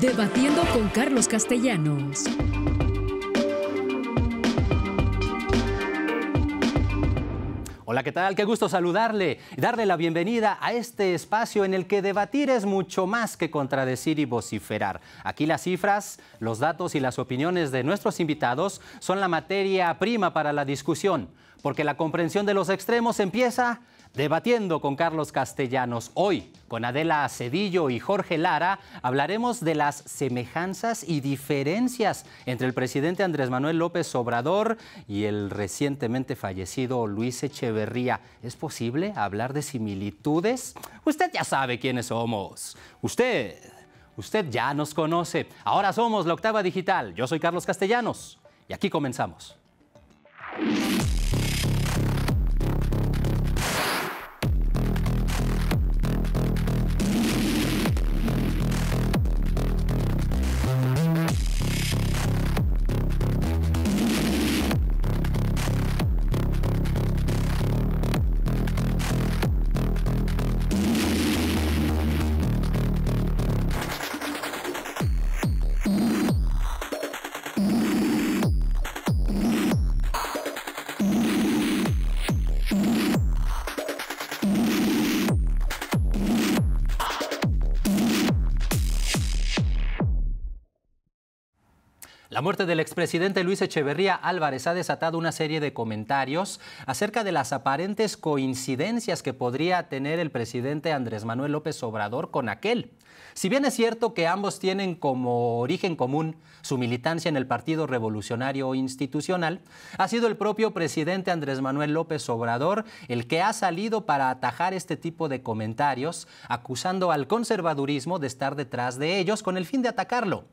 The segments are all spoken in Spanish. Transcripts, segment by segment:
Debatiendo con Carlos Castellanos. Hola, ¿qué tal? Qué gusto saludarle, darle la bienvenida a este espacio en el que debatir es mucho más que contradecir y vociferar. Aquí las cifras, los datos y las opiniones de nuestros invitados son la materia prima para la discusión, porque la comprensión de los extremos empieza Debatiendo con Carlos Castellanos hoy, con Adela Cedillo y Jorge Lara, hablaremos de las semejanzas y diferencias entre el presidente Andrés Manuel López Obrador y el recientemente fallecido Luis Echeverría. ¿Es posible hablar de similitudes? Usted ya sabe quiénes somos. Usted, usted ya nos conoce. Ahora somos la Octava Digital. Yo soy Carlos Castellanos y aquí comenzamos. La muerte del expresidente Luis Echeverría Álvarez ha desatado una serie de comentarios acerca de las aparentes coincidencias que podría tener el presidente Andrés Manuel López Obrador con aquel. Si bien es cierto que ambos tienen como origen común su militancia en el Partido Revolucionario Institucional, ha sido el propio presidente Andrés Manuel López Obrador el que ha salido para atajar este tipo de comentarios, acusando al conservadurismo de estar detrás de ellos con el fin de atacarlo.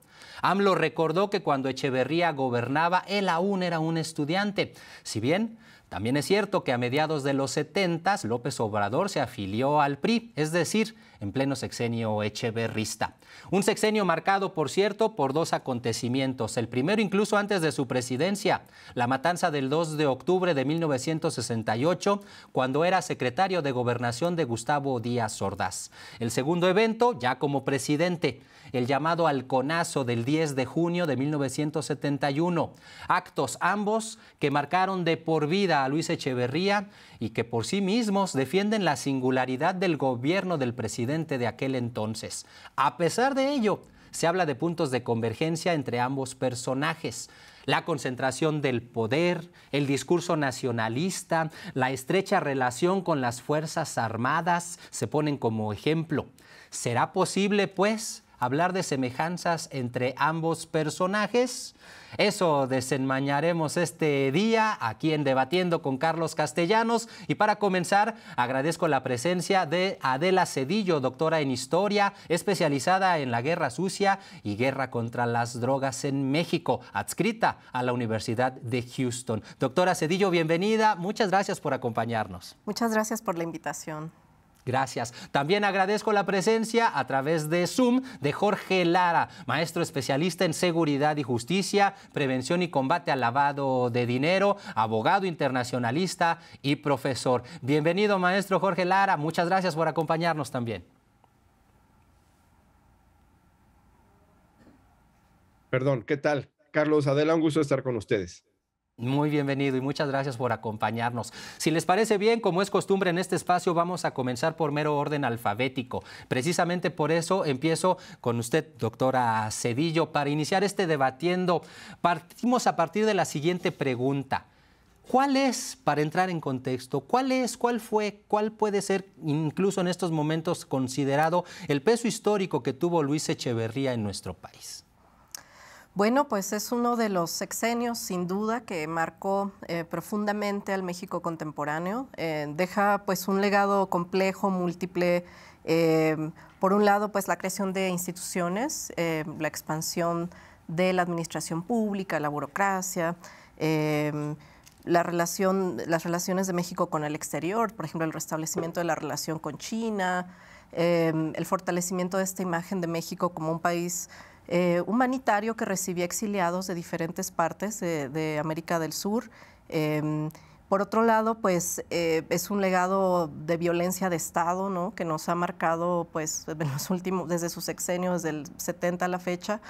AMLO recordó que cuando Echeverría gobernaba, él aún era un estudiante. Si bien también es cierto que a mediados de los 70 López Obrador se afilió al PRI, es decir, en pleno sexenio echeverrista. Un sexenio marcado, por cierto, por dos acontecimientos. El primero incluso antes de su presidencia, la matanza del 2 de octubre de 1968, cuando era secretario de gobernación de Gustavo Díaz Ordaz. El segundo evento, ya como presidente, el llamado Alconazo del 10 de junio de 1971. Actos ambos que marcaron de por vida a Luis Echeverría y que por sí mismos defienden la singularidad del gobierno del presidente de aquel entonces. A pesar de ello, se habla de puntos de convergencia entre ambos personajes. La concentración del poder, el discurso nacionalista, la estrecha relación con las Fuerzas Armadas se ponen como ejemplo. ¿Será posible, pues, hablar de semejanzas entre ambos personajes. Eso desenmañaremos este día aquí en Debatiendo con Carlos Castellanos. Y para comenzar, agradezco la presencia de Adela Cedillo, doctora en historia, especializada en la guerra sucia y guerra contra las drogas en México, adscrita a la Universidad de Houston. Doctora Cedillo, bienvenida. Muchas gracias por acompañarnos. Muchas gracias por la invitación. Gracias. También agradezco la presencia a través de Zoom de Jorge Lara, maestro especialista en seguridad y justicia, prevención y combate al lavado de dinero, abogado internacionalista y profesor. Bienvenido, maestro Jorge Lara. Muchas gracias por acompañarnos también. Perdón, ¿qué tal? Carlos, Adela, un gusto estar con ustedes. Muy bienvenido y muchas gracias por acompañarnos. Si les parece bien, como es costumbre en este espacio, vamos a comenzar por mero orden alfabético. Precisamente por eso empiezo con usted, doctora Cedillo, para iniciar este debatiendo. Partimos a partir de la siguiente pregunta. ¿Cuál es, para entrar en contexto, cuál es, cuál fue, cuál puede ser, incluso en estos momentos, considerado el peso histórico que tuvo Luis Echeverría en nuestro país? Bueno, pues es uno de los sexenios, sin duda, que marcó eh, profundamente al México contemporáneo. Eh, deja pues un legado complejo, múltiple. Eh, por un lado, pues la creación de instituciones, la expansión de la administración pública, la burocracia. las relaciones de México con el exterior, por ejemplo, el restablecimiento de la relación con China, el fortalecimiento de esta imagen de México como un país eh, humanitario que recibía exiliados de diferentes partes de, América del Sur. Em, por otro lado, pues eh, es un legado de violencia de Estado, ¿no? Que nos ha marcado, pues, últimos, desde sus exenios del el 70 a la fecha.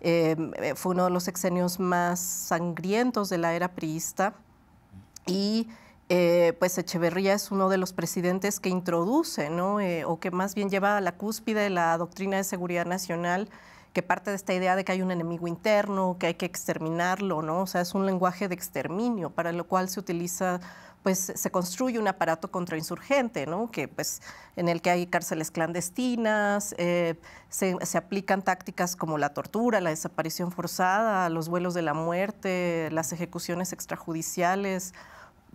Em, eh, fue uno de los sexenios más sangrientos de la era priista. Y pues Echeverría es uno de los presidentes que introduce, o que más bien lleva a la cúspide la doctrina de seguridad nacional que parte de esta idea de que hay un enemigo interno, que hay que exterminarlo, ¿no? O sea, es un lenguaje de exterminio, para lo cual se utiliza pues se construye un aparato contrainsurgente, ¿no? que, pues, en el que hay cárceles clandestinas, eh, se, aplican tácticas como la tortura, la desaparición forzada, los vuelos de la muerte, las ejecuciones extrajudiciales,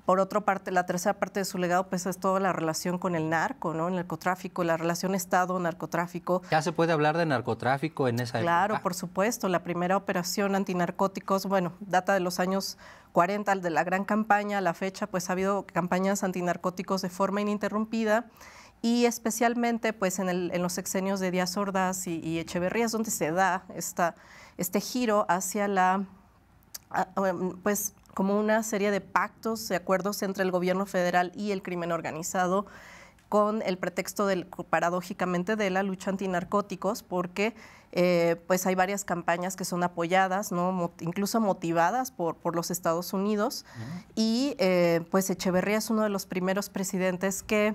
por otra parte, la tercera parte de su legado pues, es toda la relación con el narco, ¿no? El narcotráfico, la relación Estado-narcotráfico. ¿Ya se puede hablar de narcotráfico en esa época? Claro, por supuesto. La primera operación antinarcóticos, bueno, data de los años 40, de la gran campaña a la fecha, pues ha habido campañas antinarcóticos de forma ininterrumpida y especialmente pues en, el, en, los sexenios de Díaz Ordaz y, y Echeverría es donde se da esta, este giro hacia la ah, pues como una serie de pactos, de acuerdos entre el gobierno federal y el crimen organizado con el pretexto del, paradójicamente de la lucha antinarcóticos, porque eh, pues hay varias campañas que son apoyadas, ¿no? incluso motivadas por, por, los Estados Unidos. Y eh, pues Echeverría es uno de los primeros presidentes que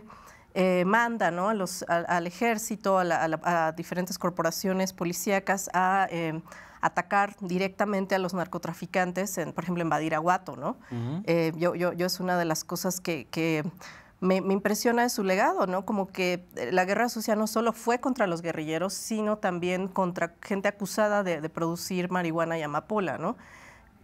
eh, manda al ejército, a, a, diferentes corporaciones policíacas a em, atacar directamente a los narcotraficantes, en, por ejemplo, en Badiraguato, ¿no? Eh, yo, yo, es una de las cosas que, me, impresiona de su legado, ¿no? Como que eh, la guerra sucia no solo fue contra los guerrilleros, sino también contra gente acusada de, producir marihuana y amapola, ¿no?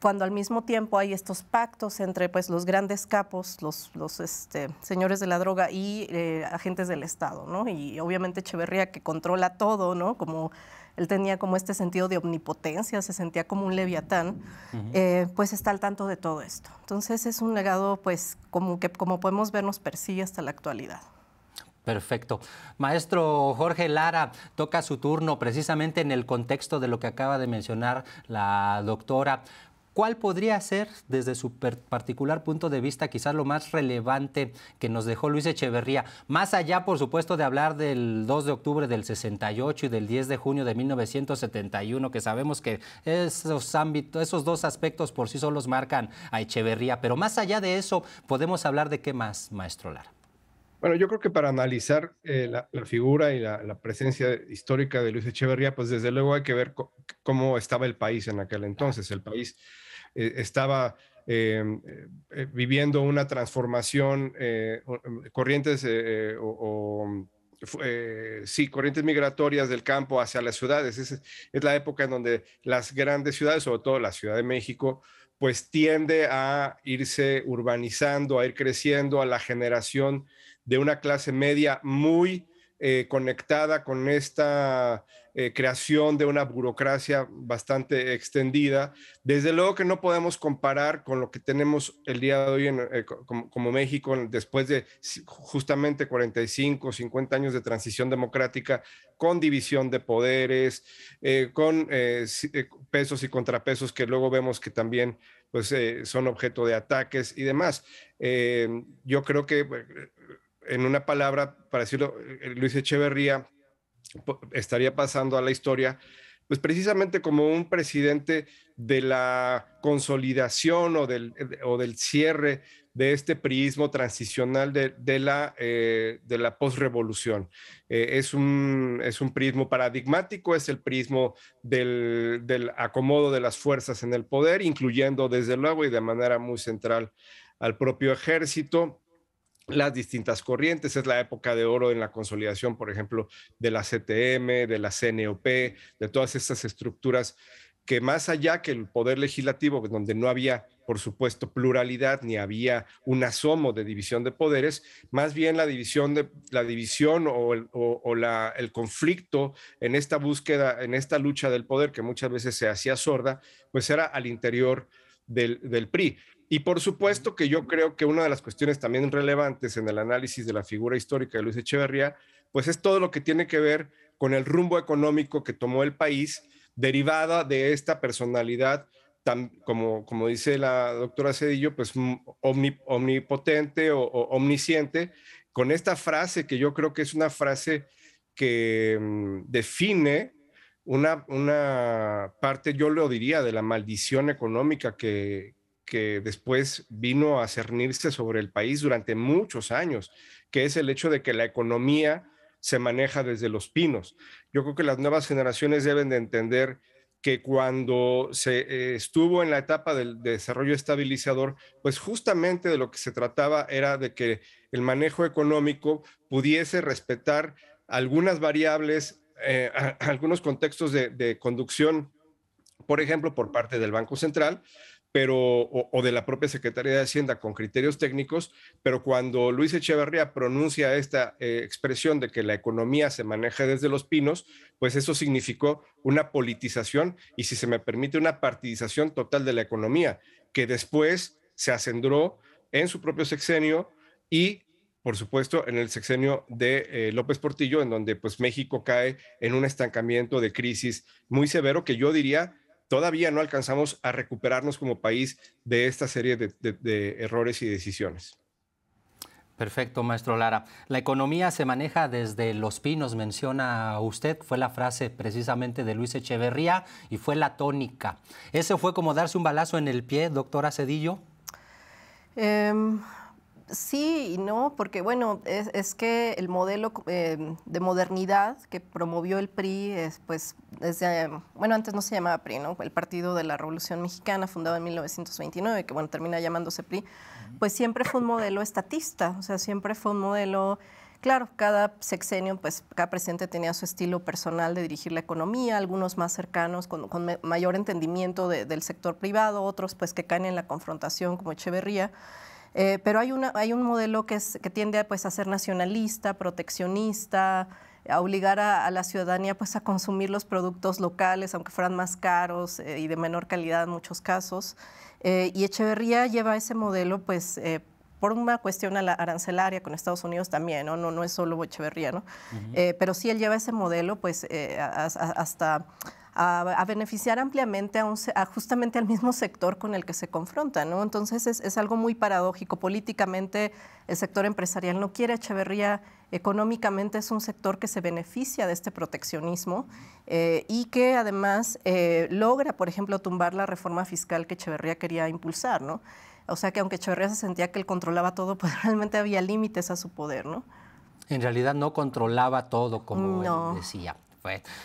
Cuando al mismo tiempo hay estos pactos entre pues, los grandes capos, los, este, señores de la droga y eh, agentes del Estado, ¿no? Y obviamente Echeverría que controla todo, ¿no? Como él tenía como este sentido de omnipotencia, se sentía como un leviatán, eh, pues está al tanto de todo esto. Entonces es un legado pues como que como podemos ver nos persigue hasta la actualidad. Perfecto. Maestro Jorge Lara, toca su turno precisamente en el contexto de lo que acaba de mencionar la doctora. ¿Cuál podría ser, desde su particular punto de vista, quizás lo más relevante que nos dejó Luis Echeverría? Más allá, por supuesto, de hablar del 2 de octubre del 68 y del 10 de junio de 1971, que sabemos que esos ámbitos, esos dos aspectos por sí solos marcan a Echeverría, pero más allá de eso, podemos hablar de qué más, maestro Lara. Bueno, yo creo que para analizar eh, la, figura y la, la, presencia histórica de Luis Echeverría, pues desde luego hay que ver cómo estaba el país en aquel entonces. El país eh, estaba em, eh, eh, viviendo una transformación, corrientes corrientes migratorias del campo hacia las ciudades. Es, es la época en donde las grandes ciudades, sobre todo la Ciudad de México, pues tiende a irse urbanizando, a ir creciendo a la generación de una clase media muy eh, conectada con esta eh, creación de una burocracia bastante extendida. Desde luego que no podemos comparar con lo que tenemos el día de hoy eh, como, México después de justamente 45, 50 años de transición democrática, con división de poderes, con pesos y contrapesos que luego vemos que también pues, son objeto de ataques y demás. yo creo que en una palabra, para decirlo, eh, eh, Luis Echeverría estaría pasando a la historia, pues precisamente como un presidente de la consolidación o del, eh, del cierre de este prismo transicional de, la, postrevolución. la es, un, es un prismo paradigmático, es el prismo del, del, acomodo de las fuerzas en el poder, incluyendo desde luego y de manera muy central al propio ejército las distintas corrientes. Es la época de oro en la consolidación, por ejemplo, de la CTM, de la CNOP, de todas estas estructuras que más allá que el poder legislativo, donde no había, por supuesto, pluralidad ni había un asomo de división de poderes, más bien la división, la división o, el, conflicto en esta búsqueda, en esta lucha del poder que muchas veces se hacía sorda, pues era al interior del, del PRI. Y por supuesto que yo creo que una de las cuestiones también relevantes en el análisis de la figura histórica de Luis Echeverría, pues es todo lo que tiene que ver con el rumbo económico que tomó el país derivada de esta personalidad Tan, como, como dice la doctora Cedillo, pues mm, omnipotente o, omnisciente, con esta frase que yo creo que es una frase que mm, define una, una parte, yo lo diría, de la maldición económica que, que después vino a cernirse sobre el país durante muchos años, que es el hecho de que la economía se maneja desde los pinos. Yo creo que las nuevas generaciones deben de entender que cuando se eh, estuvo en la etapa del desarrollo estabilizador, pues justamente de lo que se trataba era de que el manejo económico pudiese respetar algunas variables, eh, algunos contextos de conducción, por ejemplo, por parte del Banco Central, pero, o, de la propia Secretaría de Hacienda con criterios técnicos, pero cuando Luis Echeverría pronuncia esta eh, expresión de que la economía se maneja desde los pinos, pues eso significó una politización y, si se me permite, una partidización total de la economía, que después se acendró en su propio sexenio y por supuesto, en el sexenio de eh, López Portillo, en donde pues México cae en un estancamiento de crisis muy severo que yo diría todavía no alcanzamos a recuperarnos como país de esta serie de, errores y decisiones. Perfecto, maestro Lara. La economía se maneja desde los pinos, menciona usted, fue la frase precisamente de Luis Echeverría y fue la tónica. ¿Eso fue como darse un balazo en el pie, doctora Cedillo? Em, sí y no, porque bueno, es, que el modelo em, de modernidad que promovió el PRI, es, pues desde, bueno, antes no se llamaba PRI, ¿no? El Partido de la Revolución Mexicana, fundado en 1929, que bueno, termina llamándose PRI, pues siempre fue un modelo estatista, o sea, siempre fue un modelo... Claro, cada sexenio, pues cada presidente tenía su estilo personal de dirigir la economía, algunos más cercanos, con, mayor entendimiento del sector privado, otros pues que caen en la confrontación como Echeverría. Eh, pero hay, una, hay un modelo que, es, tiende pues, a ser nacionalista, proteccionista, a obligar a, la ciudadanía pues, a consumir los productos locales, aunque fueran más caros eh, y de menor calidad en muchos casos. Eh, y Echeverría lleva ese modelo pues, por una cuestión arancelaria con Estados Unidos también, no, no, no es solo Echeverría, ¿no? pero sí él lleva ese modelo pues hasta a, beneficiar ampliamente a, justamente al mismo sector con el que se confronta. ¿no? Entonces es, algo muy paradójico. Políticamente el sector empresarial no quiere a Echeverría económicamente es un sector que se beneficia de este proteccionismo eh, y que además eh, logra, por ejemplo, tumbar la reforma fiscal que Echeverría quería impulsar, ¿no? O sea que aunque Echeverría se sentía que él controlaba todo, pues realmente había límites a su poder, ¿no? En realidad no controlaba todo, como no. él decía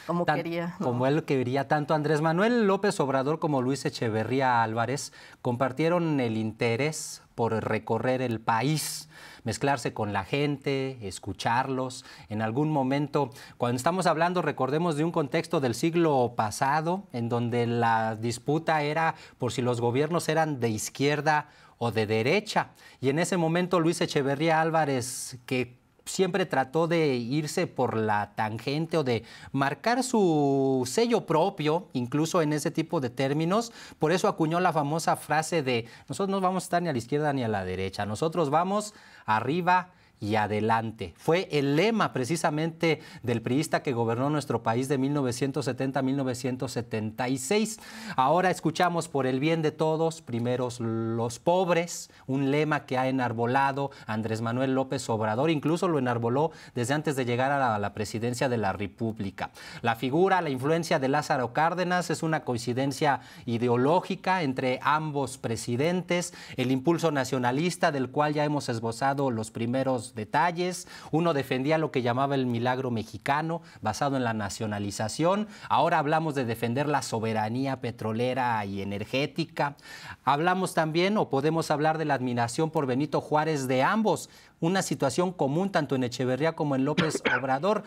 como quería. Como él quería. Tanto Andrés Manuel López Obrador como Luis Echeverría Álvarez compartieron el interés por recorrer el país, mezclarse con la gente, escucharlos. En algún momento, cuando estamos hablando, recordemos de un contexto del siglo pasado, en donde la disputa era por si los gobiernos eran de izquierda o de derecha. Y en ese momento Luis Echeverría Álvarez, que siempre trató de irse por la tangente o de marcar su sello propio, incluso en ese tipo de términos. Por eso acuñó la famosa frase de nosotros no vamos a estar ni a la izquierda ni a la derecha, nosotros vamos arriba y adelante. Fue el lema precisamente del priista que gobernó nuestro país de 1970 a 1976. Ahora escuchamos por el bien de todos, primeros los pobres, un lema que ha enarbolado Andrés Manuel López Obrador, incluso lo enarboló desde antes de llegar a la presidencia de la República. La figura, la influencia de Lázaro Cárdenas es una coincidencia ideológica entre ambos presidentes, el impulso nacionalista del cual ya hemos esbozado los primeros detalles. Uno defendía lo que llamaba el milagro mexicano, basado en la nacionalización. Ahora hablamos de defender la soberanía petrolera y energética. Hablamos también, o podemos hablar de la admiración por Benito Juárez de ambos, una situación común tanto en Echeverría como en López Obrador.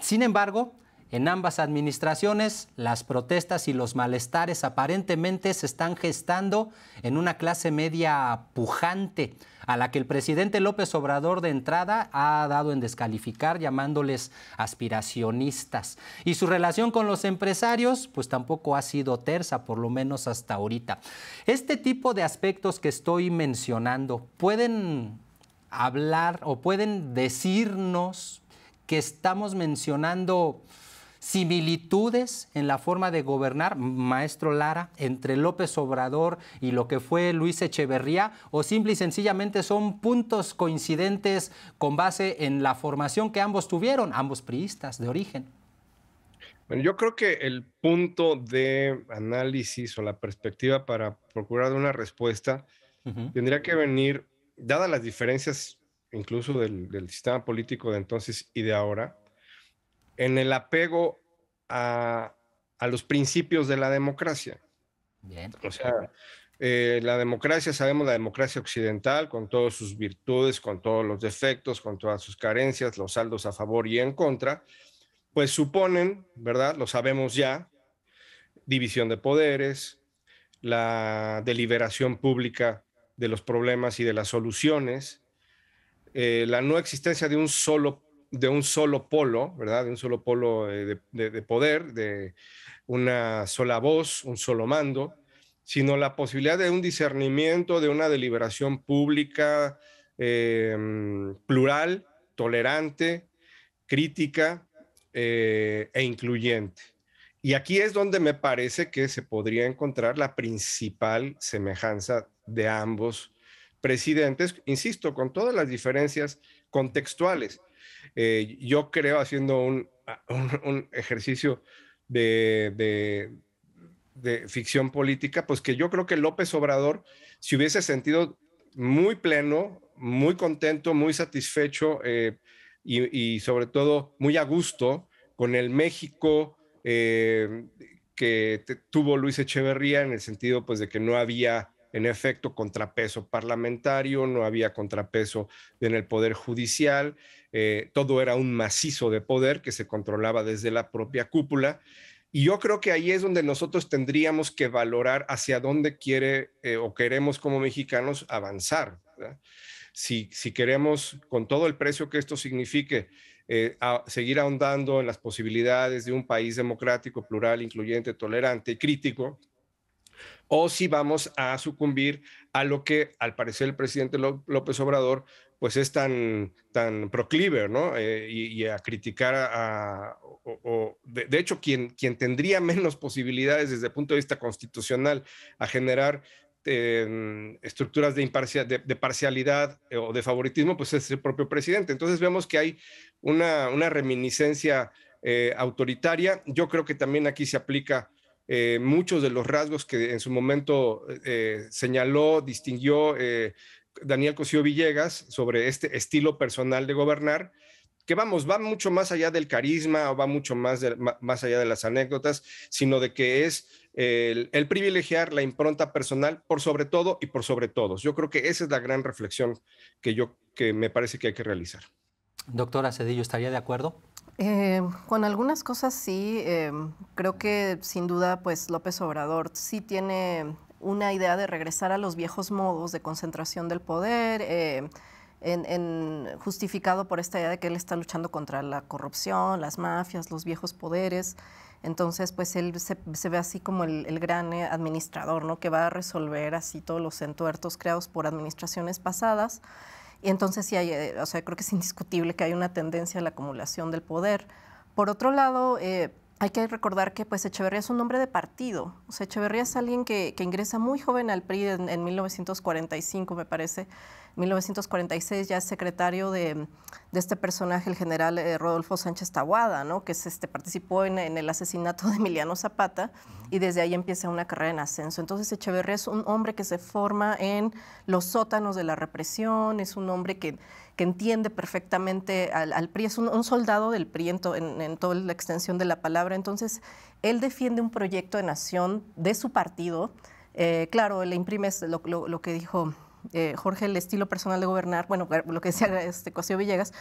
Sin embargo, en ambas administraciones, las protestas y los malestares aparentemente se están gestando en una clase media pujante a la que el presidente López Obrador de entrada ha dado en descalificar llamándoles aspiracionistas. Y su relación con los empresarios, pues tampoco ha sido tersa, por lo menos hasta ahorita. Este tipo de aspectos que estoy mencionando pueden hablar o pueden decirnos que estamos mencionando similitudes en la forma de gobernar, maestro Lara, entre López Obrador y lo que fue Luis Echeverría, o simple y sencillamente son puntos coincidentes con base en la formación que ambos tuvieron, ambos priistas de origen? Bueno, yo creo que el punto de análisis o la perspectiva para procurar una respuesta tendría que venir, dadas las diferencias incluso del, del, sistema político de entonces y de ahora, en el apego a, los principios de la democracia. O sea, eh, la democracia, sabemos la democracia occidental, con todas sus virtudes, con todos los defectos, con todas sus carencias, los saldos a favor y en contra, pues suponen, ¿verdad? Lo sabemos ya, división de poderes, la deliberación pública de los problemas y de las soluciones, eh, la no existencia de un solo de un solo polo, ¿verdad? De un solo polo eh, de, poder, de una sola voz, un solo mando, sino la posibilidad de un discernimiento, de una deliberación pública, em, plural, tolerante, crítica eh, e incluyente. Y aquí es donde me parece que se podría encontrar la principal semejanza de ambos presidentes, insisto, con todas las diferencias contextuales eh, yo creo haciendo un, ejercicio de, ficción política, pues que yo creo que López Obrador, si hubiese sentido muy pleno, muy contento, muy satisfecho eh, y, sobre todo muy a gusto con el México eh, que tuvo Luis Echeverría en el sentido pues de que no había en efecto, contrapeso parlamentario, no había contrapeso en el Poder Judicial, eh, todo era un macizo de poder que se controlaba desde la propia cúpula. Y yo creo que ahí es donde nosotros tendríamos que valorar hacia dónde quiere eh, o queremos como mexicanos avanzar. Si, queremos, con todo el precio que esto signifique, eh, seguir ahondando en las posibilidades de un país democrático, plural, incluyente, tolerante y crítico, o si vamos a sucumbir a lo que al parecer el presidente López Obrador pues es tan, tan proclive, ¿no? Eh, y, a criticar o, de, hecho, quien, tendría menos posibilidades desde el punto de vista constitucional a generar em, estructuras de, parcialidad eh, o de favoritismo, pues es el propio presidente. Entonces vemos que hay una, reminiscencia eh, autoritaria. Yo creo que también aquí se aplica eh, muchos de los rasgos que en su momento eh, señaló, distinguió eh, Daniel Cosío Villegas sobre este estilo personal de gobernar, que vamos, va mucho más allá del carisma o va mucho más, más allá de las anécdotas, sino de que es el, privilegiar la impronta personal por sobre todo y por sobre todos. Yo creo que esa es la gran reflexión que yo que me parece que hay que realizar. Doctora Cedillo, ¿estaría de acuerdo? Em, con algunas cosas sí, em, creo que sin duda pues López Obrador sí tiene una idea de regresar a los viejos modos de concentración del poder, em, justificado por esta idea de que él está luchando contra la corrupción, las mafias, los viejos poderes. Entonces, pues él se, ve así como el, el, gran eh, administrador, ¿no? Que va a resolver así todos los entuertos creados por administraciones pasadas. Y entonces sí hay, eh, o sea, creo que es indiscutible que hay una tendencia a la acumulación del poder. Por otro lado, eh, hay que recordar que pues Echeverría es un hombre de partido. O sea, Echeverría es alguien que, ingresa muy joven al PRI en 1945, me parece. 1946 ya es secretario de, este personaje, el general eh, Rodolfo Sánchez Tawada, ¿no? que es este, participó en, el asesinato de Emiliano Zapata y desde ahí empieza una carrera en ascenso. Entonces Echeverría es un hombre que se forma en los sótanos de la represión, es un hombre que, que entiende perfectamente al, PRI, es un, soldado del PRI en, en, toda la extensión de la palabra. Entonces él defiende un proyecto de nación de su partido. Eh, claro, le imprime este, lo, lo, que dijo eh, Jorge, el estilo personal de gobernar, bueno, lo que decía este Cosío Villegas,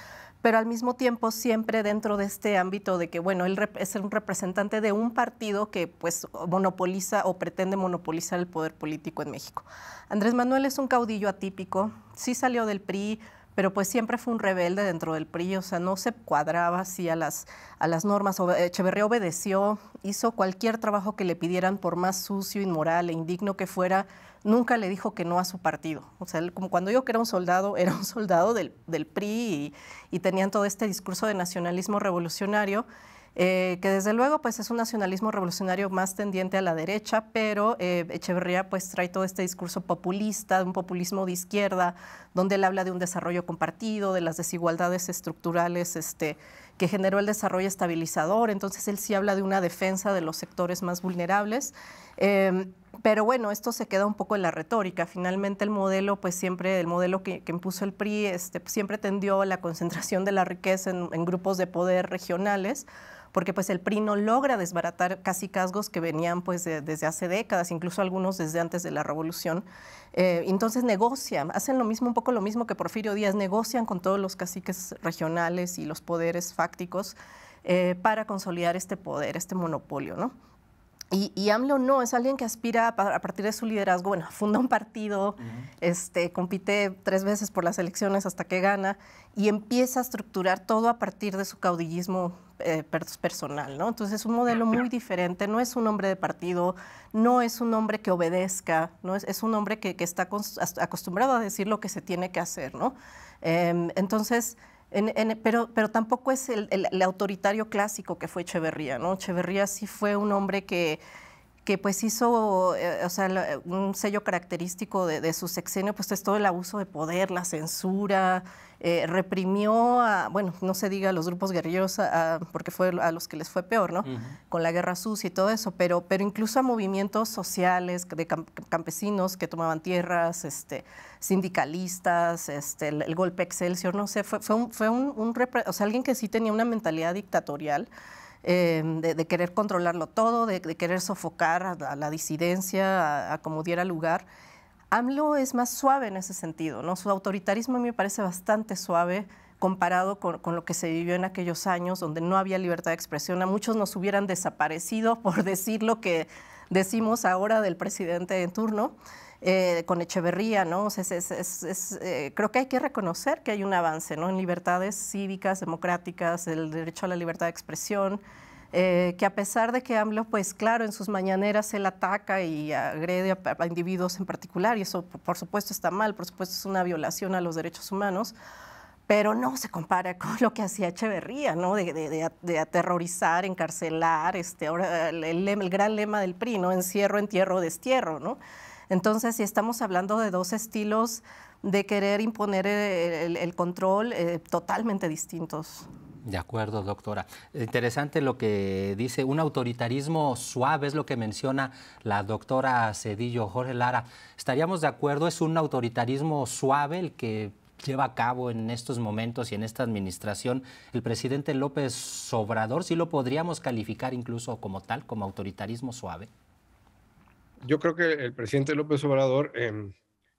pero al mismo tiempo siempre dentro de este ámbito de que, bueno, él es un representante de un partido que pues monopoliza o pretende monopolizar el poder político en México. Andrés Manuel es un caudillo atípico, sí salió del PRI, pero pues siempre fue un rebelde dentro del PRI, o sea, no se cuadraba así a las, a las normas. Echeverría obedeció, hizo cualquier trabajo que le pidieran, por más sucio, inmoral e indigno que fuera, nunca le dijo que no a su partido. O sea, como cuando yo que era un soldado, era un soldado del, del PRI y, tenían todo este discurso de nacionalismo revolucionario, eh, que desde luego pues es un nacionalismo revolucionario más tendiente a la derecha, pero eh, Echeverría pues trae todo este discurso populista, de un populismo de izquierda, donde él habla de un desarrollo compartido, de las desigualdades estructurales, este, que generó el desarrollo estabilizador. Entonces él sí habla de una defensa de los sectores más vulnerables. Em, pero bueno, esto se queda un poco en la retórica. Finalmente el modelo, pues siempre, el modelo que, impuso el PRI, este, siempre tendió a la concentración de la riqueza en grupos de poder regionales porque pues el PRI no logra desbaratar casi casgos que venían pues desde hace décadas, incluso algunos desde antes de la revolución. Eh, entonces negocian, hacen lo mismo, un poco lo mismo que Porfirio Díaz, negocian con todos los caciques regionales y los poderes fácticos eh, para consolidar este poder, este monopolio, ¿no? Y, y, AMLO no, es alguien que aspira a, partir de su liderazgo, bueno, funda un partido, este, compite tres veces por las elecciones hasta que gana y empieza a estructurar todo a partir de su caudillismo eh, personal, ¿no? Entonces es un modelo muy diferente, no es un hombre de partido, no es un hombre que obedezca, ¿no? Es, un hombre que, está acostumbrado a decir lo que se tiene que hacer, ¿no? Em, entonces... pero, pero tampoco es el, autoritario clásico que fue Echeverría, ¿no? Echeverría sí fue un hombre que, que pues hizo, eh, o sea, un sello característico de, de, su sexenio, pues es todo el abuso de poder, la censura, eh, reprimió a, bueno, no se diga a los grupos guerrilleros, porque fue a los que les fue peor, ¿no? Con la guerra sucia y todo eso, pero, pero incluso a movimientos sociales de campesinos que tomaban tierras, este, sindicalistas, este, el, golpe Excelsior, no sé, fue, fue, un, o sea, alguien que sí tenía una mentalidad dictatorial. Eh, de, querer controlarlo todo, de, querer sofocar a, la disidencia a como diera lugar. AMLO es más suave en ese sentido, ¿no? Su autoritarismo a me parece bastante suave comparado con, lo que se vivió en aquellos años donde no había libertad de expresión. A muchos nos hubieran desaparecido por decir lo que decimos ahora del presidente en turno. Eh, con Echeverría, ¿no? Eh, creo que hay que reconocer que hay un avance, En libertades cívicas, democráticas, el derecho a la libertad de expresión, eh, que a pesar de que AMLO, pues claro, en sus mañaneras él ataca y agrede a, individuos en particular, y eso por supuesto está mal, por supuesto es una violación a los derechos humanos, pero no se compara con lo que hacía Echeverría, ¿no? De, aterrorizar, encarcelar, este, ahora el, gran lema del PRI, ¿no? Encierro, entierro, destierro, ¿no? Entonces, si estamos hablando de dos estilos de querer imponer eh, el, control eh, totalmente distintos. De acuerdo, doctora. Interesante lo que dice, un autoritarismo suave es lo que menciona la doctora Cedillo Jorge Lara. ¿Estaríamos de acuerdo? ¿Es un autoritarismo suave el que lleva a cabo en estos momentos y en esta administración el presidente López Obrador? ¿Sí lo podríamos calificar incluso como tal, como autoritarismo suave? Yo creo que el presidente López Obrador em,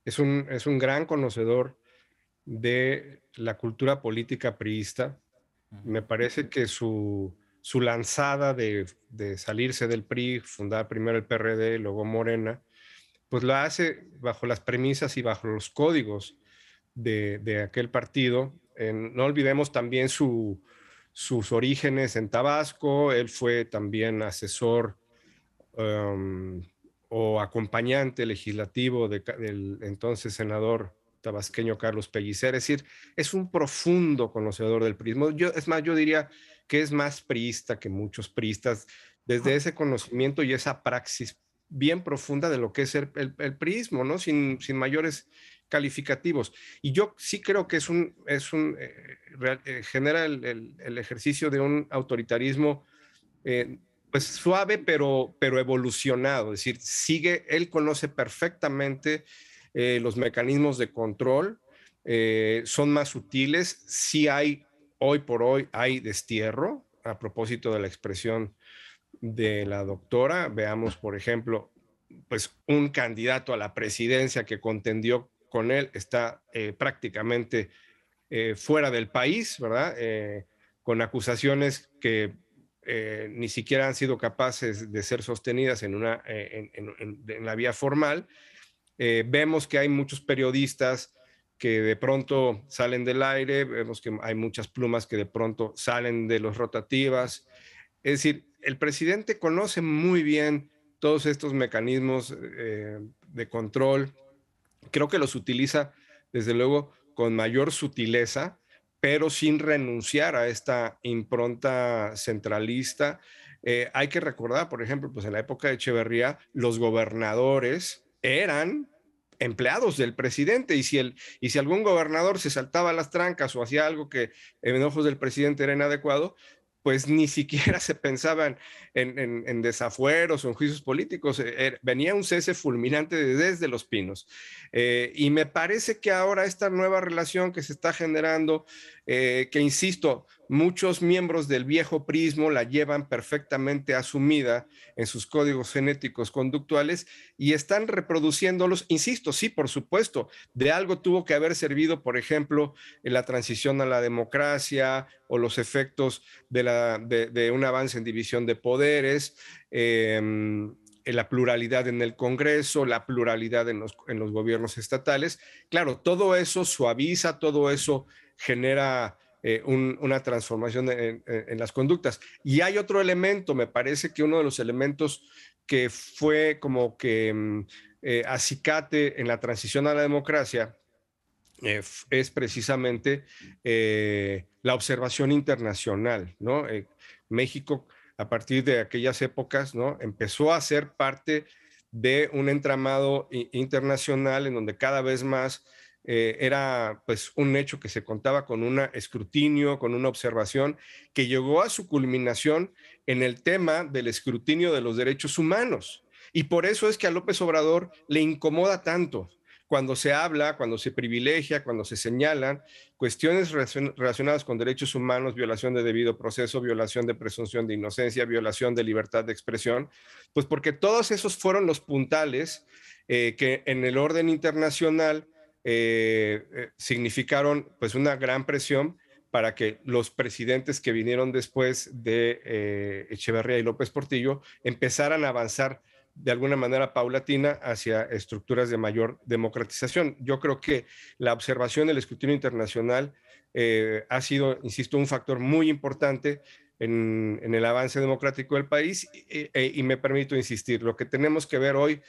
es, un, es un gran conocedor de la cultura política priista me parece que su, lanzada de, salirse del PRI, fundar primero el PRD, luego Morena, pues lo hace bajo las premisas y bajo los códigos de, aquel partido. no olvidemos también sus orígenes en Tabasco, él fue también asesor em, o acompañante legislativo del entonces senador tabasqueño Carlos Pellicer. Es decir, es un profundo conocedor del prismo. Yo, es más, yo diría que es más priista que muchos priistas, desde ese conocimiento y esa praxis bien profunda de lo que es el, el, prismo, ¿no? Sin, mayores calificativos. Y yo sí creo que es un, es un eh, eh, genera el, ejercicio de un autoritarismo eh, pues suave, pero, pero evolucionado. Es decir, sigue, él conoce perfectamente eh, los mecanismos de control eh, son más sutiles. si hay, hoy por hoy, hay destierro, a propósito de la expresión de la doctora. Veamos, por ejemplo, pues un candidato a la presidencia que contendió con él está eh, prácticamente fuera del país, ¿verdad? con acusaciones que ni siquiera han sido capaces de ser sostenidas en, en, la vía formal eh, vemos que hay muchos periodistas que de pronto salen del aire, vemos que hay muchas plumas que de pronto salen de los rotativas. Es decir, el presidente conoce muy bien todos estos mecanismos eh, de control. Creo que los utiliza, desde luego, con mayor sutileza, pero sin renunciar a esta impronta centralista. Eh, hay que recordar, por ejemplo, pues en la época de Echeverría, los gobernadores eran empleados del presidente y si, y si algún gobernador se saltaba las trancas o hacía algo que en ojos del presidente era inadecuado, pues ni siquiera se pensaban en, desafueros o en juicios políticos. Eh, er, venía un cese fulminante desde los pinos. Eh, y me parece que ahora esta nueva relación que se está generando, eh, que insisto, Muchos miembros del viejo prismo la llevan perfectamente asumida en sus códigos genéticos conductuales y están reproduciéndolos, insisto, sí, por supuesto, de algo tuvo que haber servido, por ejemplo, en la transición a la democracia o los efectos de, un avance en división de poderes. Em, la pluralidad en el Congreso, la pluralidad en los, en los, gobiernos estatales. Claro, todo eso suaviza, todo eso genera eh, una transformación en, las conductas. Y hay otro elemento, me parece que uno de los elementos que fue como que mm, eh, acicate en la transición a la democracia eh, es precisamente la observación internacional, México, a partir de aquellas épocas, ¿no? Empezó a ser parte de un entramado internacional en donde cada vez más eh, era pues un hecho que se contaba con un escrutinio, con una observación que llegó a su culminación en el tema del escrutinio de los derechos humanos. Y por eso es que a López Obrador le incomoda tanto cuando se habla, cuando se privilegia, cuando se señalan cuestiones relacionadas con derechos humanos, violación de debido proceso, violación de presunción de inocencia, violación de libertad de expresión, pues porque todos esos fueron los puntales eh, que en el orden internacional eh, eh, significaron pues una gran presión para que los presidentes que vinieron después de eh, Echeverría y López Portillo empezaran a avanzar de alguna manera paulatina hacia estructuras de mayor democratización. Yo creo que la observación del escrutinio internacional ha sido, insisto, un factor muy importante en, el avance democrático del país y me permito insistir, lo que tenemos que ver hoy,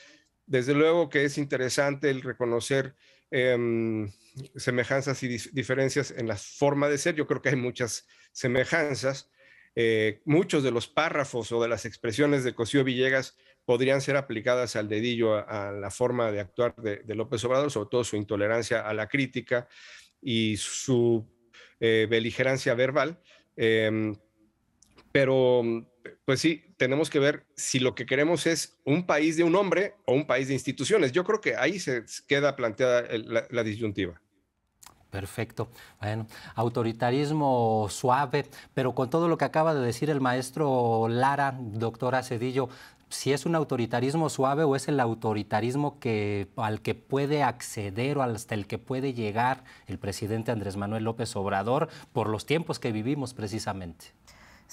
desde luego que es interesante el reconocer Em, semejanzas y diferencias en la forma de ser. Yo creo que hay muchas semejanzas. Eh, muchos de los párrafos o de las expresiones de Cosío Villegas podrían ser aplicadas al dedillo a, la forma de actuar de, López Obrador, sobre todo su intolerancia a la crítica y su eh, beligerancia verbal. Em, pero, mm, pues sí, tenemos que ver si lo que queremos es un país de un hombre o un país de instituciones. Yo creo que ahí se queda planteada la, disyuntiva. Perfecto. Bueno, autoritarismo suave, pero con todo lo que acaba de decir el maestro Lara, doctora Cedillo, si es un autoritarismo suave o es el autoritarismo que, al que puede acceder o hasta el que puede llegar el presidente Andrés Manuel López Obrador por los tiempos que vivimos precisamente.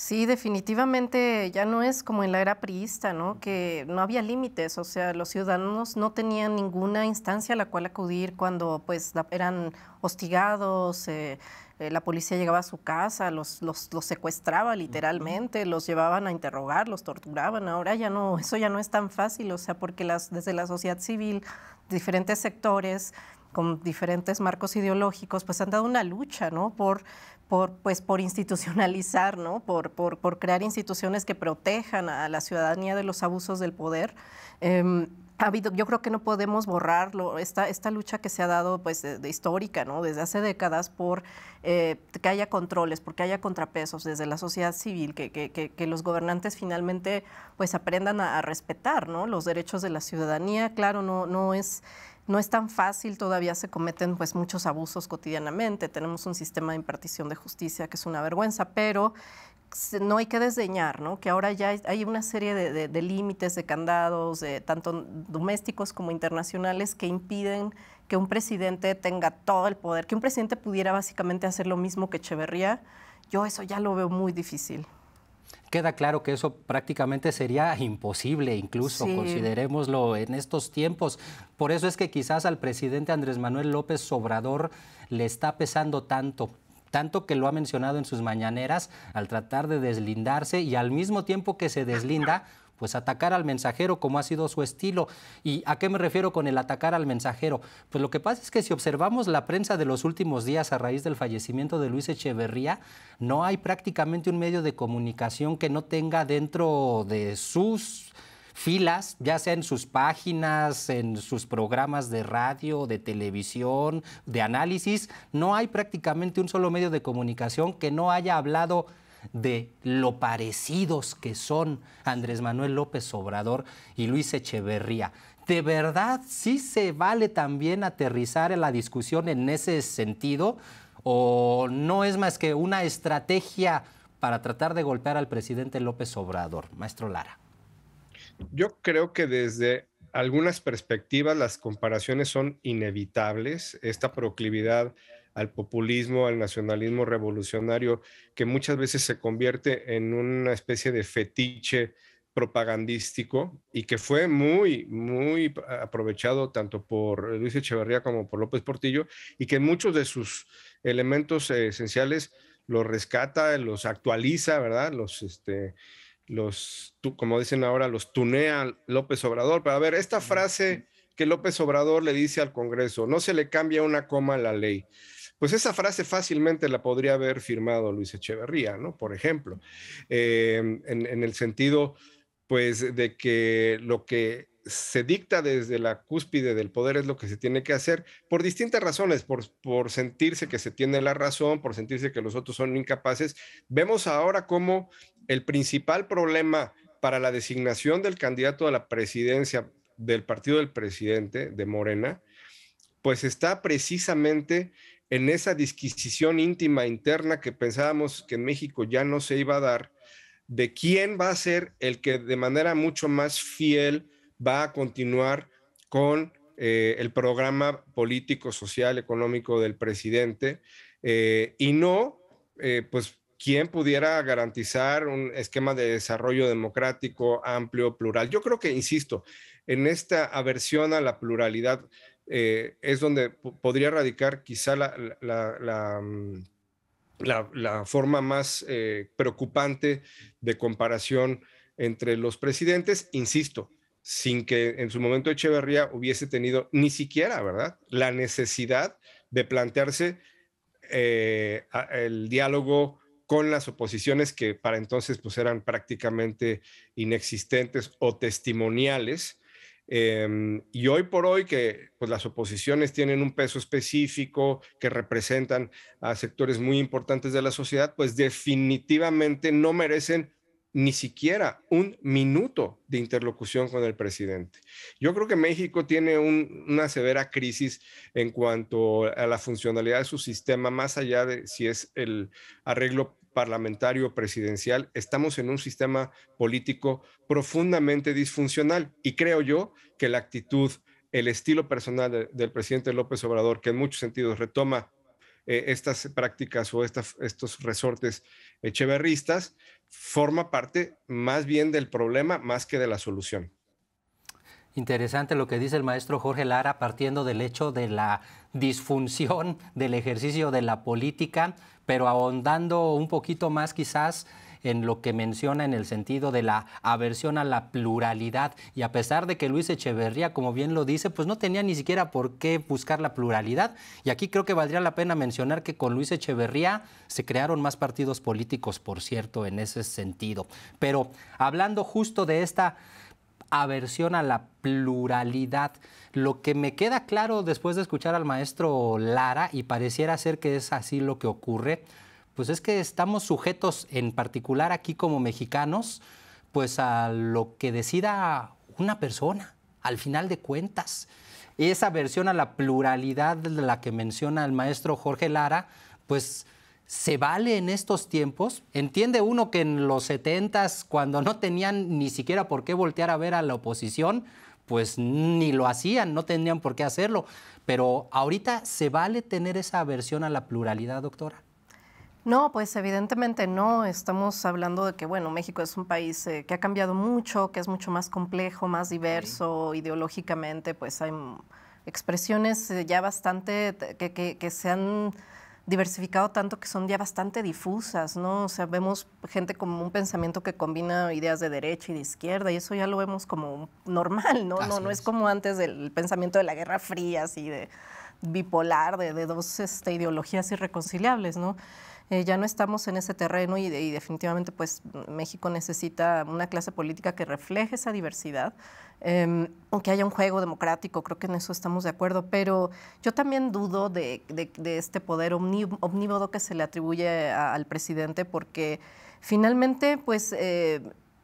Sí, definitivamente ya no es como en la era priista, ¿no? Que no había límites, o sea, los ciudadanos no tenían ninguna instancia a la cual acudir cuando pues eran hostigados, eh, eh, la policía llegaba a su casa, los, los, los secuestraba literalmente, los llevaban a interrogar, los torturaban. Ahora ya no, eso ya no es tan fácil, o sea, porque las, desde la sociedad civil, diferentes sectores con diferentes marcos ideológicos, pues han dado una lucha, ¿no? Por por, pues, por institucionalizar, ¿no? por, por, crear instituciones que protejan a la ciudadanía de los abusos del poder. Em, ha habido, yo creo que no podemos borrarlo, esta, esta lucha que se ha dado pues de, histórica, ¿no? Desde hace décadas por eh, que haya controles, porque haya contrapesos desde la sociedad civil, que, los gobernantes finalmente pues aprendan a, respetar, Los derechos de la ciudadanía, claro, no, no es no es tan fácil, todavía se cometen pues muchos abusos cotidianamente, tenemos un sistema de impartición de justicia que es una vergüenza, pero no hay que desdeñar, ¿no? Que ahora ya hay una serie de, límites, de candados, tanto domésticos como internacionales, que impiden que un presidente tenga todo el poder, que un presidente pudiera básicamente hacer lo mismo que Echeverría. Yo eso ya lo veo muy difícil queda claro que eso prácticamente sería imposible, incluso considerémoslo en estos tiempos. Por eso es que quizás al presidente Andrés Manuel López Obrador le está pesando tanto tanto que lo ha mencionado en sus mañaneras al tratar de deslindarse y al mismo tiempo que se deslinda, pues atacar al mensajero como ha sido su estilo. ¿Y a qué me refiero con el atacar al mensajero? Pues lo que pasa es que si observamos la prensa de los últimos días a raíz del fallecimiento de Luis Echeverría, no hay prácticamente un medio de comunicación que no tenga dentro de sus filas, ya sea en sus páginas, en sus programas de radio, de televisión, de análisis, no hay prácticamente un solo medio de comunicación que no haya hablado de lo parecidos que son Andrés Manuel López Obrador y Luis Echeverría. ¿De verdad sí se vale también aterrizar en la discusión en ese sentido? ¿O no es más que una estrategia para tratar de golpear al presidente López Obrador? Maestro Lara. Yo creo que desde algunas perspectivas las comparaciones son inevitables. Esta proclividad al populismo, al nacionalismo revolucionario, que muchas veces se convierte en una especie de fetiche propagandístico y que fue muy, muy aprovechado tanto por Luis Echeverría como por López Portillo y que muchos de sus elementos esenciales los rescata, los actualiza, ¿verdad? Los, este, los, como dicen ahora, los tunea López Obrador. Pero a ver, esta frase que López Obrador le dice al Congreso, no se le cambia una coma a la ley. Pues esa frase fácilmente la podría haber firmado Luis Echeverría, ¿no? Por ejemplo, em, en, el sentido, pues, de que lo que se dicta desde la cúspide del poder es lo que se tiene que hacer por distintas razones, por, sentirse que se tiene la razón, por sentirse que los otros son incapaces. Vemos ahora cómo el principal problema para la designación del candidato a la presidencia del partido del presidente de Morena, pues está precisamente en esa disquisición íntima interna que pensábamos que en México ya no se iba a dar, de quién va a ser el que de manera mucho más fiel va a continuar con eh, el programa político, social, económico del presidente, eh, y no, eh, pues, quién pudiera garantizar un esquema de desarrollo democrático, amplio, plural. Yo creo que, insisto, en esta aversión a la pluralidad eh, es donde podría radicar quizá la, mm, forma más eh, preocupante de comparación entre los presidentes, insisto, sin que en su momento Echeverría hubiese tenido ni siquiera, ¿verdad?, la necesidad de plantearse eh, el diálogo con las oposiciones que para entonces pues eran prácticamente inexistentes o testimoniales Em, y hoy por hoy que pues, las oposiciones tienen un peso específico, que representan a sectores muy importantes de la sociedad, pues definitivamente no merecen ni siquiera un minuto de interlocución con el presidente. Yo creo que México tiene una severa crisis en cuanto a la funcionalidad de su sistema, más allá de si es el arreglo parlamentario presidencial, estamos en un sistema político profundamente disfuncional y creo yo que la actitud, el estilo personal del presidente López Obrador, que en muchos sentidos retoma eh, estas prácticas o estos resortes echeverristas, forma parte más bien del problema más que de la solución. Interesante lo que dice el maestro Jorge Lara partiendo del hecho de la disfunción del ejercicio de la política, pero ahondando un poquito más quizás en lo que menciona en el sentido de la aversión a la pluralidad. Y a pesar de que Luis Echeverría, como bien lo dice, pues no tenía ni siquiera por qué buscar la pluralidad. Y aquí creo que valdría la pena mencionar que con Luis Echeverría se crearon más partidos políticos, por cierto, en ese sentido. Pero hablando justo de esta aversión a la pluralidad, lo que me queda claro después de escuchar al maestro Lara, y pareciera ser que es así lo que ocurre, pues es que estamos sujetos, en particular aquí como mexicanos, pues a lo que decida una persona, al final de cuentas. Esa versión a la pluralidad de la que menciona el maestro Jorge Lara, pues se vale en estos tiempos. Entiende uno que en los setentas cuando no tenían ni siquiera por qué voltear a ver a la oposición, pues ni lo hacían, no tenían por qué hacerlo. Pero ahorita se vale tener esa aversión a la pluralidad, doctora. No, pues evidentemente no. Estamos hablando de que, bueno, México es un país eh, que ha cambiado mucho, que es mucho más complejo, más diverso ideológicamente, pues hay expresiones eh, ya bastante que, que, que se han diversificado tanto que son ya bastante difusas, ¿no? O sea, vemos gente con un pensamiento que combina ideas de derecha y de izquierda y eso ya lo vemos como normal, ¿no? no, no es. como antes del pensamiento de la Guerra Fría, así de bipolar, de, de dos este, ideologías irreconciliables, ¿no? Eh, ya no estamos en ese terreno y, definitivamente pues México necesita una clase política que refleje esa diversidad, aunque em, haya un juego democrático, creo que en eso estamos de acuerdo, pero yo también dudo de, este poder omnívodo que se le atribuye al presidente porque finalmente pues... Eh,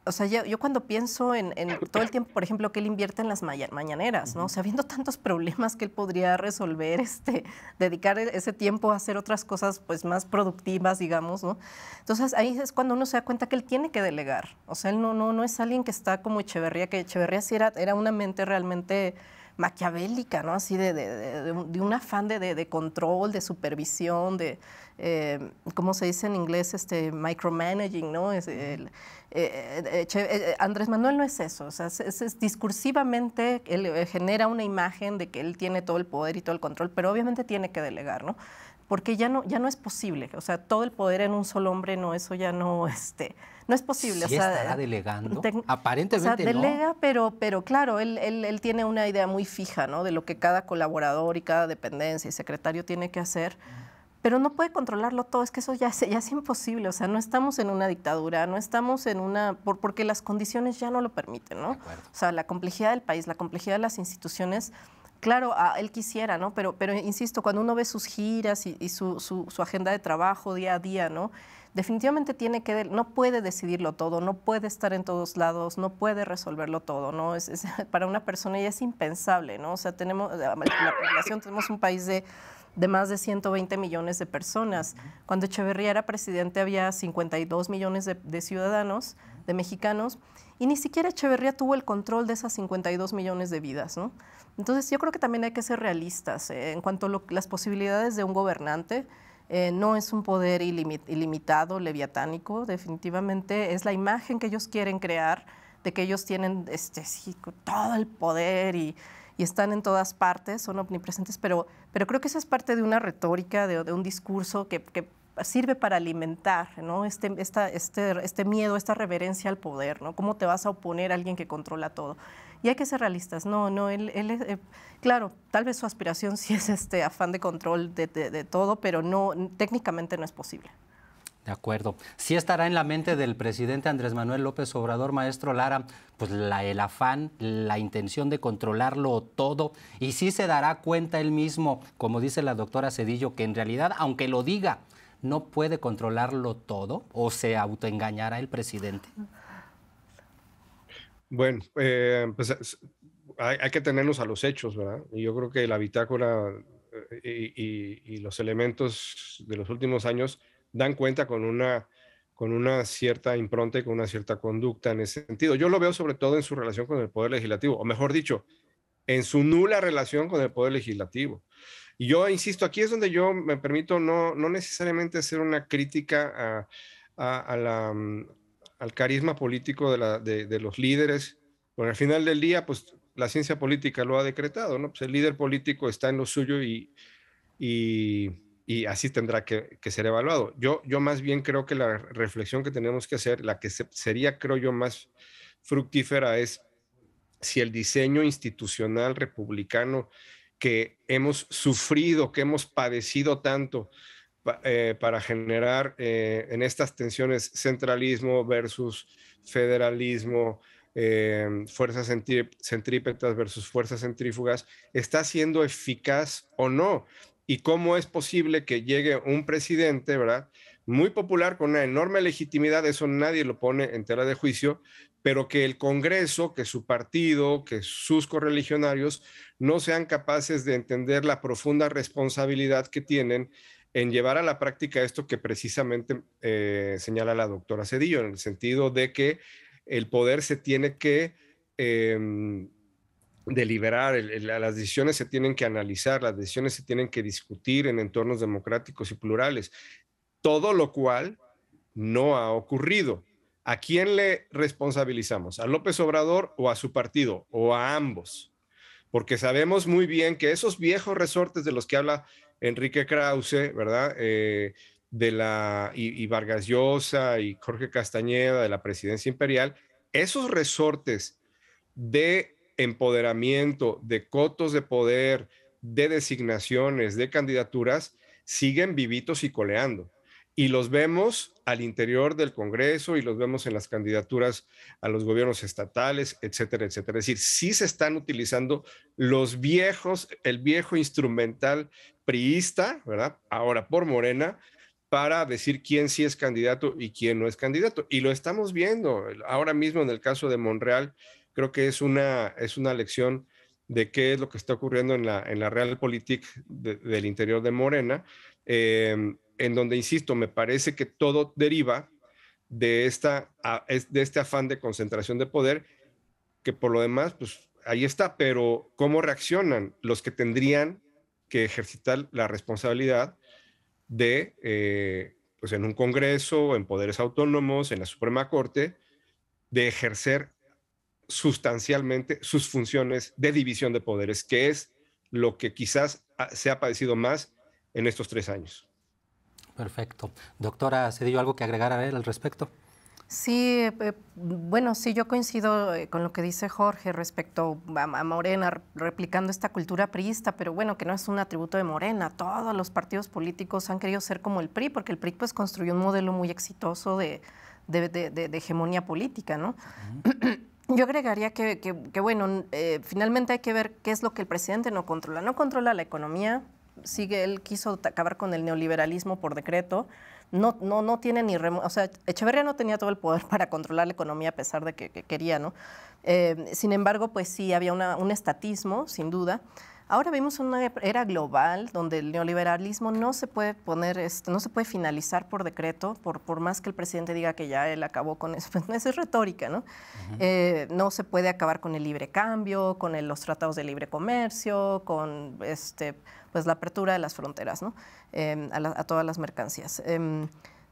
o sea, yo, cuando pienso en, todo el tiempo, por ejemplo, que él invierte en las mañaneras, ¿no? O sea, viendo tantos problemas que él podría resolver, este, dedicar e, ese tiempo a hacer otras cosas, pues, más productivas, digamos, ¿no? Entonces, ahí es cuando uno se da cuenta que él tiene que delegar. O sea, él no, no, no es alguien que está como Echeverría, que Echeverría sí era, era una mente realmente maquiavélica, ¿no? Así de, de, un afán de, control, de supervisión, de, eh, ¿cómo se dice en inglés? Este, micromanaging, ¿no? Eh, eh, Andrés Manuel no es eso, sea, discursivamente él genera una imagen de que él tiene todo el poder y todo el control, pero obviamente tiene que delegar, ¿no? Porque ya no, ya no es posible, o sea, todo el poder en un solo hombre, no, eso ya no, este, no es posible. o sea, estará delegando. aparentemente. O sea, delega, pero, pero claro, él, él, él, tiene una idea muy fija, ¿no? De lo que cada colaborador y cada dependencia y secretario tiene que hacer. Pero no puede controlarlo todo, es que eso ya es, ya es imposible. O sea, no estamos en una dictadura, no estamos en una. Por, porque las condiciones ya no lo permiten, ¿no? O sea, la complejidad del país, la complejidad de las instituciones claro, ah, él quisiera, ¿no? Pero, pero insisto, cuando uno ve sus giras y, su, su, agenda de trabajo día a día, ¿no? definitivamente tiene que, no puede decidirlo todo, no puede estar en todos lados, no puede resolverlo todo, ¿no? Es, para una persona ya es impensable, ¿no? O sea, tenemos, la, población, tenemos un país de, más de 120 millones de personas. Cuando Echeverría era presidente había 52 millones de, ciudadanos, de mexicanos, y ni siquiera Echeverría tuvo el control de esas 52 millones de vidas, ¿no? Entonces yo creo que también hay que ser realistas eh, en cuanto a las posibilidades de un gobernante. Eh, no es un poder ilimitado, leviatánico, definitivamente es la imagen que ellos quieren crear de que ellos tienen este, todo el poder y, están en todas partes, son omnipresentes, pero, creo que esa es parte de una retórica, de, un discurso que, sirve para alimentar este, este, este, miedo, esta reverencia al poder, ¿Cómo te vas a oponer a alguien que controla todo? Y hay que ser realistas, no, no, él, es, eh, claro, tal vez su aspiración sí es este afán de control de, todo, pero no, técnicamente no es posible. De acuerdo. Sí estará en la mente del presidente Andrés Manuel López Obrador, maestro Lara, pues el afán, la intención de controlarlo todo. Y sí se dará cuenta él mismo, como dice la doctora Cedillo, que en realidad, aunque lo diga, no puede controlarlo todo o se autoengañará el presidente. Bueno, eh, pues hay, que tenernos a los hechos, ¿verdad? Y yo creo que la bitácora eh, y, los elementos de los últimos años dan cuenta con una, con una cierta impronta y con una cierta conducta en ese sentido. Yo lo veo sobre todo en su relación con el Poder Legislativo, o mejor dicho, en su nula relación con el Poder Legislativo. Y yo insisto, aquí es donde yo me permito no, no necesariamente hacer una crítica a, la, mm, al carisma político de, los líderes. Bueno, al final del día, pues la ciencia política lo ha decretado, ¿no? Pues el líder político está en lo suyo y, así tendrá que, ser evaluado. Yo, yo más bien creo que la reflexión que tenemos que hacer, la que sería, creo yo, más fructífera es si el diseño institucional republicano que hemos sufrido, que hemos padecido tanto, eh, para generar eh, en estas tensiones centralismo versus federalismo, eh, fuerzas centrípetas versus fuerzas centrífugas, está siendo eficaz o no. Y cómo es posible que llegue un presidente, ¿verdad? Muy popular, con una enorme legitimidad, eso nadie lo pone en tela de juicio, pero que el Congreso, que su partido, que sus correligionarios no sean capaces de entender la profunda responsabilidad que tienen en llevar a la práctica esto que precisamente eh, señala la doctora Cedillo, en el sentido de que el poder se tiene que em, deliberar, las decisiones se tienen que analizar, las decisiones se tienen que discutir en entornos democráticos y plurales, todo lo cual no ha ocurrido. ¿A quién le responsabilizamos? ¿A López Obrador o a su partido o a ambos? Porque sabemos muy bien que esos viejos resortes de los que habla Enrique Krause, ¿verdad? Eh, de la, y, Vargas Llosa y Jorge Castañeda de la presidencia imperial, esos resortes de empoderamiento, de cotos de poder, de designaciones, de candidaturas, siguen vivitos y coleando y los vemos al interior del Congreso y los vemos en las candidaturas a los gobiernos estatales, etcétera, etcétera. Es decir, sí se están utilizando los viejos, el viejo instrumental priista, ¿verdad? Ahora por Morena, para decir quién sí es candidato y quién no es candidato. Y lo estamos viendo ahora mismo en el caso de Monreal, creo que es una, es una lección de qué es lo que está ocurriendo en la, en la realpolitik del interior de Morena. Eh, en donde, insisto, me parece que todo deriva de, esta, de este afán de concentración de poder, que por lo demás, pues ahí está, pero ¿cómo reaccionan los que tendrían que ejercitar la responsabilidad de, eh, pues en un Congreso, en poderes autónomos, en la Suprema Corte, de ejercer sustancialmente sus funciones de división de poderes, que es lo que quizás se ha padecido más en estos tres años. Perfecto. Doctora ¿se dio ¿algo que agregar a él al respecto? Sí, eh, eh, bueno, sí, yo coincido eh, con lo que dice Jorge respecto a, Morena, replicando esta cultura priista, pero bueno, que no es un atributo de Morena. Todos los partidos políticos han querido ser como el PRI, porque el PRI pues construyó un modelo muy exitoso de, hegemonía política, ¿no? Yo agregaría que, bueno, finalmente hay que ver qué es lo que el presidente no controla. No controla la economía, sigue, él quiso acabar con el neoliberalismo por decreto. No, no, no tiene ni o sea, Echeverría no tenía todo el poder para controlar la economía a pesar de que, quería, ¿no? Eh, sin embargo, pues sí, había un estatismo, sin duda. Ahora vemos una era global donde el neoliberalismo no se puede poner, este, no se puede finalizar por decreto, por, por más que el presidente diga que ya él acabó con eso. Pues es retórica, ¿no? Eh, no se puede acabar con el libre cambio, con los tratados de libre comercio, con este pues la apertura de las fronteras ¿no? Em, a, todas las mercancías. Em,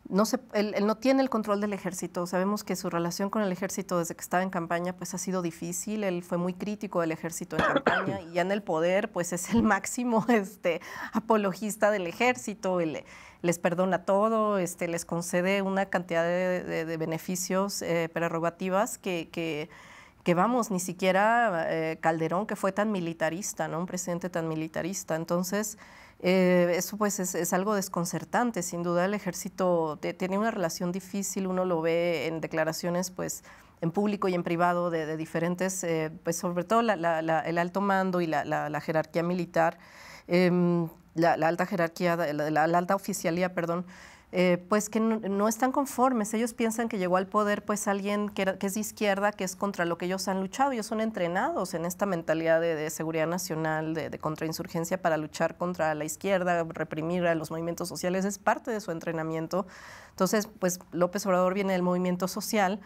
no se, él, no tiene el control del ejército. Sabemos que su relación con el ejército desde que estaba en campaña pues ha sido difícil. Él fue muy crítico del ejército en campaña y ya en el poder pues es el máximo este, apologista del ejército. Él, les perdona todo, este, les concede una cantidad de, beneficios, eh, prerrogativas que que vamos, ni siquiera eh, Calderón, que fue tan militarista, ¿no? Un presidente tan militarista. Entonces, eh, eso pues es, algo desconcertante. Sin duda el ejército tiene una relación difícil, uno lo ve en declaraciones pues en público y en privado de, diferentes, eh, pues sobre todo el alto mando y la, jerarquía militar, em, la, alta jerarquía, la, alta oficialía, perdón, eh, pues que no, están conformes. Ellos piensan que llegó al poder pues alguien que, es de izquierda, que es contra lo que ellos han luchado. Ellos son entrenados en esta mentalidad de, seguridad nacional, de, de, contrainsurgencia para luchar contra la izquierda, reprimir a los movimientos sociales. Es parte de su entrenamiento. Entonces, pues López Obrador viene del movimiento social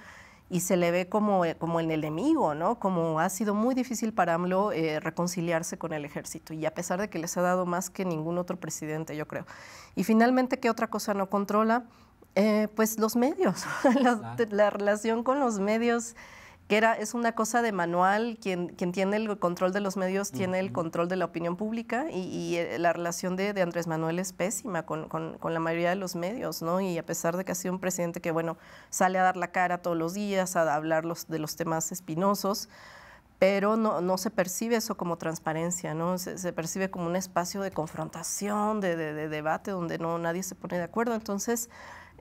y se le ve como, eh, como el enemigo, ¿no? Como ha sido muy difícil para AMLO eh, reconciliarse con el ejército y a pesar de que les ha dado más que ningún otro presidente, yo creo. Y finalmente, ¿qué otra cosa no controla? Eh, pues los medios, la relación con los medios que es una cosa de manual, quien, quien tiene el control de los medios tiene el control de la opinión pública y, eh, la relación de, Andrés Manuel es pésima con, con, la mayoría de los medios, ¿no? Y a pesar de que ha sido un presidente que, bueno, sale a dar la cara todos los días, a hablar los, de los temas espinosos, pero no, se percibe eso como transparencia, ¿no? Se, percibe como un espacio de confrontación, de, de, debate, donde no, nadie se pone de acuerdo. Entonces,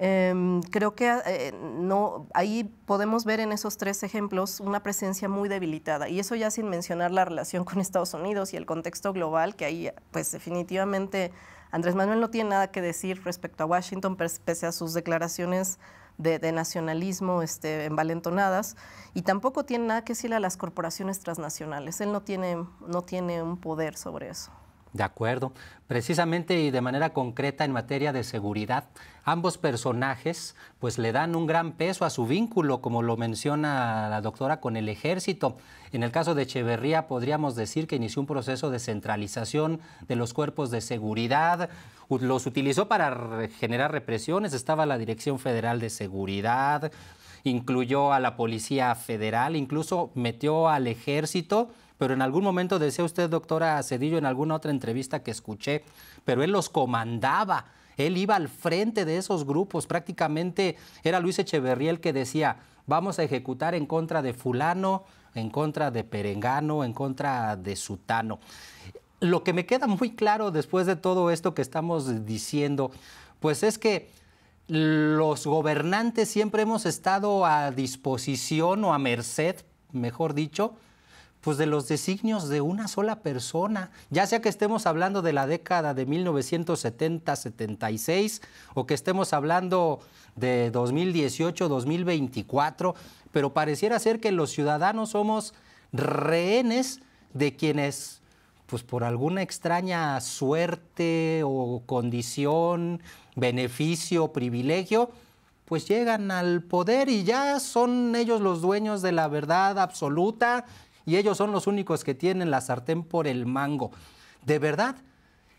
Em, creo que eh, no, ahí podemos ver en esos tres ejemplos una presencia muy debilitada y eso ya sin mencionar la relación con Estados Unidos y el contexto global que ahí pues definitivamente Andrés Manuel no tiene nada que decir respecto a Washington pese a sus declaraciones de, nacionalismo este, envalentonadas y tampoco tiene nada que decir a las corporaciones transnacionales. Él no tiene, no tiene un poder sobre eso. De acuerdo. Precisamente y de manera concreta en materia de seguridad, ambos personajes pues le dan un gran peso a su vínculo, como lo menciona la doctora, con el ejército. En el caso de Echeverría podríamos decir que inició un proceso de centralización de los cuerpos de seguridad, los utilizó para generar represiones, estaba la Dirección Federal de Seguridad, incluyó a la Policía Federal, incluso metió al ejército pero en algún momento decía usted, doctora Cedillo, en alguna otra entrevista que escuché, pero él los comandaba. Él iba al frente de esos grupos. Prácticamente era Luis Echeverría el que decía, vamos a ejecutar en contra de fulano, en contra de perengano, en contra de sutano. Lo que me queda muy claro después de todo esto que estamos diciendo, pues es que los gobernantes siempre hemos estado a disposición o a merced, mejor dicho, pues de los designios de una sola persona, ya sea que estemos hablando de la década de 1970-76 o que estemos hablando de 2018-2024, pero pareciera ser que los ciudadanos somos rehenes de quienes, pues por alguna extraña suerte o condición, beneficio, privilegio, pues llegan al poder y ya son ellos los dueños de la verdad absoluta y ellos son los únicos que tienen la sartén por el mango. De verdad,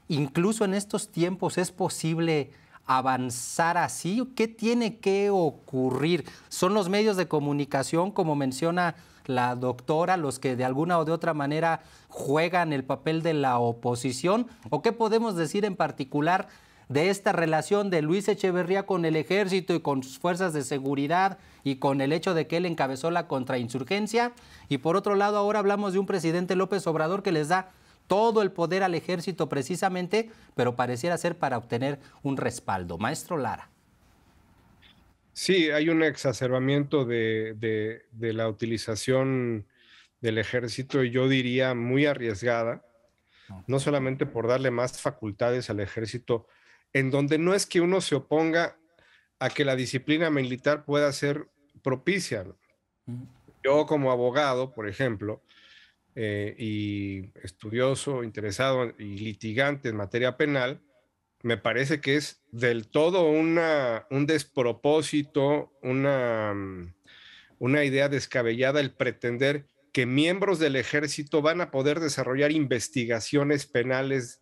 incluso en estos tiempos es posible avanzar así? ¿Qué tiene que ocurrir? ¿Son los medios de comunicación, como menciona la doctora, los que de alguna o de otra manera juegan el papel de la oposición? ¿O qué podemos decir en particular de esta relación de Luis Echeverría con el ejército y con sus fuerzas de seguridad con el hecho de que él encabezó la contrainsurgencia. Y por otro lado, ahora hablamos de un presidente López Obrador que les da todo el poder al ejército precisamente, pero pareciera ser para obtener un respaldo. Maestro Lara. Sí, hay un exacerbamiento de, la utilización del ejército, yo diría muy arriesgada, no solamente por darle más facultades al ejército, en donde no es que uno se oponga a que la disciplina militar pueda ser propician. Yo como abogado, por ejemplo, eh, y estudioso, interesado y litigante en materia penal, me parece que es del todo una, un despropósito, una, mm, una idea descabellada el pretender que miembros del ejército van a poder desarrollar investigaciones penales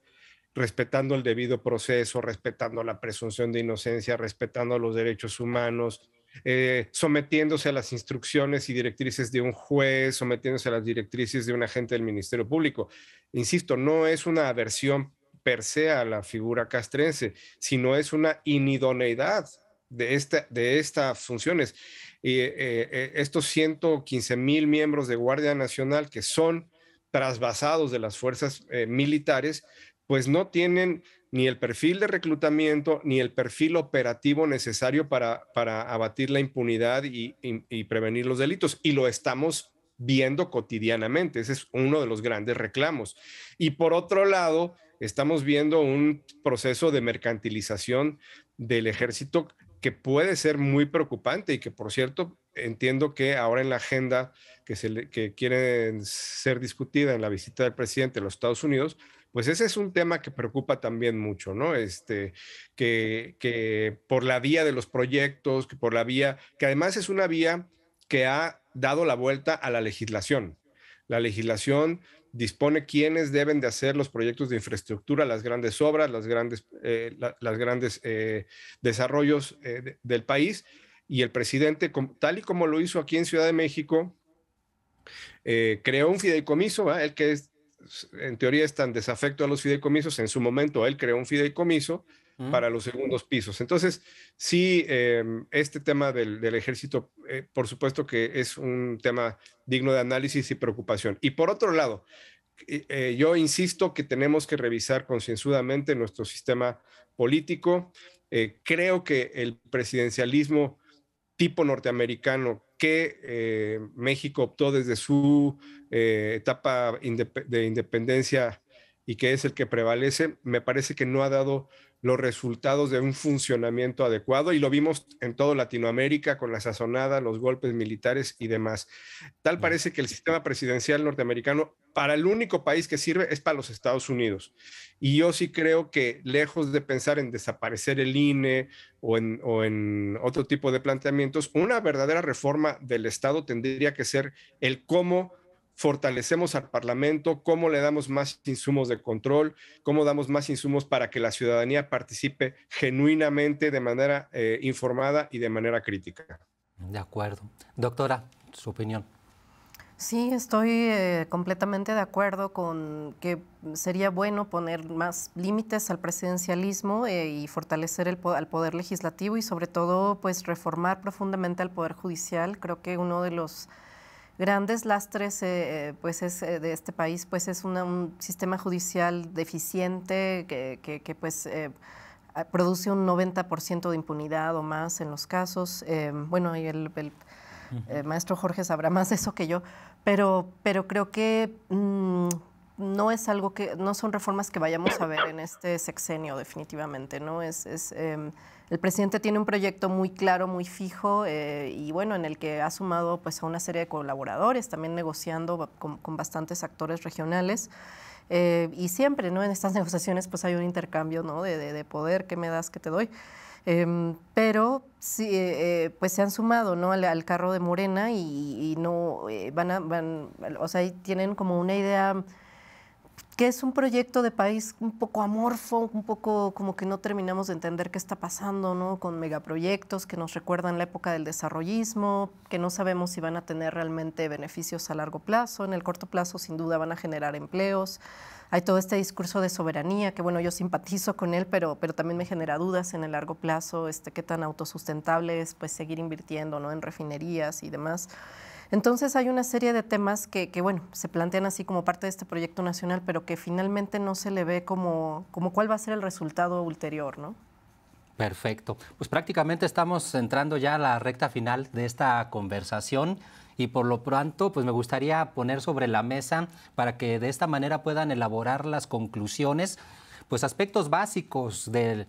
respetando el debido proceso, respetando la presunción de inocencia, respetando los derechos humanos, eh, sometiéndose a las instrucciones y directrices de un juez, sometiéndose a las directrices de un agente del Ministerio Público. Insisto, no es una aversión per se a la figura castrense, sino es una inidoneidad de, esta, de estas funciones. Y, eh, eh, estos 115 mil miembros de Guardia Nacional que son trasvasados de las fuerzas militares, pues no tienen ni el perfil de reclutamiento ni el perfil operativo necesario para, abatir la impunidad y, prevenir los delitos. Y lo estamos viendo cotidianamente. Ese es uno de los grandes reclamos. Y por otro lado, estamos viendo un proceso de mercantilización del ejército que puede ser muy preocupante y que, por cierto, entiendo que ahora en la agenda que, se quieren ser discutida en la visita del presidente de los Estados Unidos, pues ese es un tema que preocupa también mucho, ¿no? Este, que, por la vía de los proyectos, que por la vía, que además es una vía que ha dado la vuelta a la legislación. La legislación dispone quiénes deben de hacer los proyectos de infraestructura, las grandes obras, las grandes, eh, grandes eh, desarrollos eh, del país. Y el presidente, tal y como lo hizo aquí en Ciudad de México, creó un fideicomiso, el que es en teoría están tan desafecto a los fideicomisos, en su momento él creó un fideicomiso para los segundos pisos. Entonces, sí, em, este tema del, ejército, eh, por supuesto que es un tema digno de análisis y preocupación. Y por otro lado, eh, eh, yo insisto que tenemos que revisar concienzudamente nuestro sistema político. creo que el presidencialismo tipo norteamericano que eh, México optó desde su eh, etapa de independencia y que es el que prevalece, me parece que no ha dado los resultados de un funcionamiento adecuado y lo vimos en todo Latinoamérica con la sazonada, los golpes militares y demás. Tal mm. parece que el sistema presidencial norteamericano para el único país que sirve es para los Estados Unidos. Y yo sí creo que lejos de pensar en desaparecer el INE o en, o en otro tipo de planteamientos, una verdadera reforma del Estado tendría que ser el cómo fortalecemos al Parlamento, cómo le damos más insumos de control, cómo damos más insumos para que la ciudadanía participe genuinamente, de manera eh, informada y de manera crítica. De acuerdo. Doctora, su opinión. Sí, estoy eh, completamente de acuerdo con que sería bueno poner más límites al presidencialismo eh, y fortalecer el, al poder legislativo y sobre todo pues reformar profundamente al poder judicial. Creo que uno de los grandes lastres eh, eh, pues es, eh, de este país pues es un sistema judicial deficiente que, que, pues ah, produce un 90% de impunidad o más en los casos. bueno, y el, maestro Jorge sabrá más de eso que yo, pero, pero creo que mm, no es algo que, no son reformas que vayamos a ver en este sexenio definitivamente, ¿no? Es, es em, el presidente tiene un proyecto muy claro, muy fijo eh, y bueno, en el que ha sumado pues a una serie de colaboradores, también negociando con, con bastantes actores regionales. Eh, y siempre, ¿no? En estas negociaciones pues hay un intercambio, ¿no? De, poder, ¿qué me das, qué te doy? Em, pero sí, eh, pues se han sumado ¿no? al, carro de Morena y, no van a, van, o sea, tienen como una idea que es un proyecto de país un poco amorfo, un poco como que no terminamos de entender qué está pasando, ¿no? Con megaproyectos que nos recuerdan la época del desarrollismo, que no sabemos si van a tener realmente beneficios a largo plazo, en el corto plazo sin duda van a generar empleos. Hay todo este discurso de soberanía, que bueno, yo simpatizo con él, pero, pero también me genera dudas en el largo plazo, este, qué tan autosustentable es pues, seguir invirtiendo ¿no? en refinerías y demás. Entonces hay una serie de temas que, bueno, se plantean así como parte de este proyecto nacional, pero que finalmente no se le ve como, como cuál va a ser el resultado ulterior, ¿no? Perfecto. Pues prácticamente estamos entrando ya a la recta final de esta conversación y por lo pronto pues me gustaría poner sobre la mesa para que de esta manera puedan elaborar las conclusiones, pues aspectos básicos del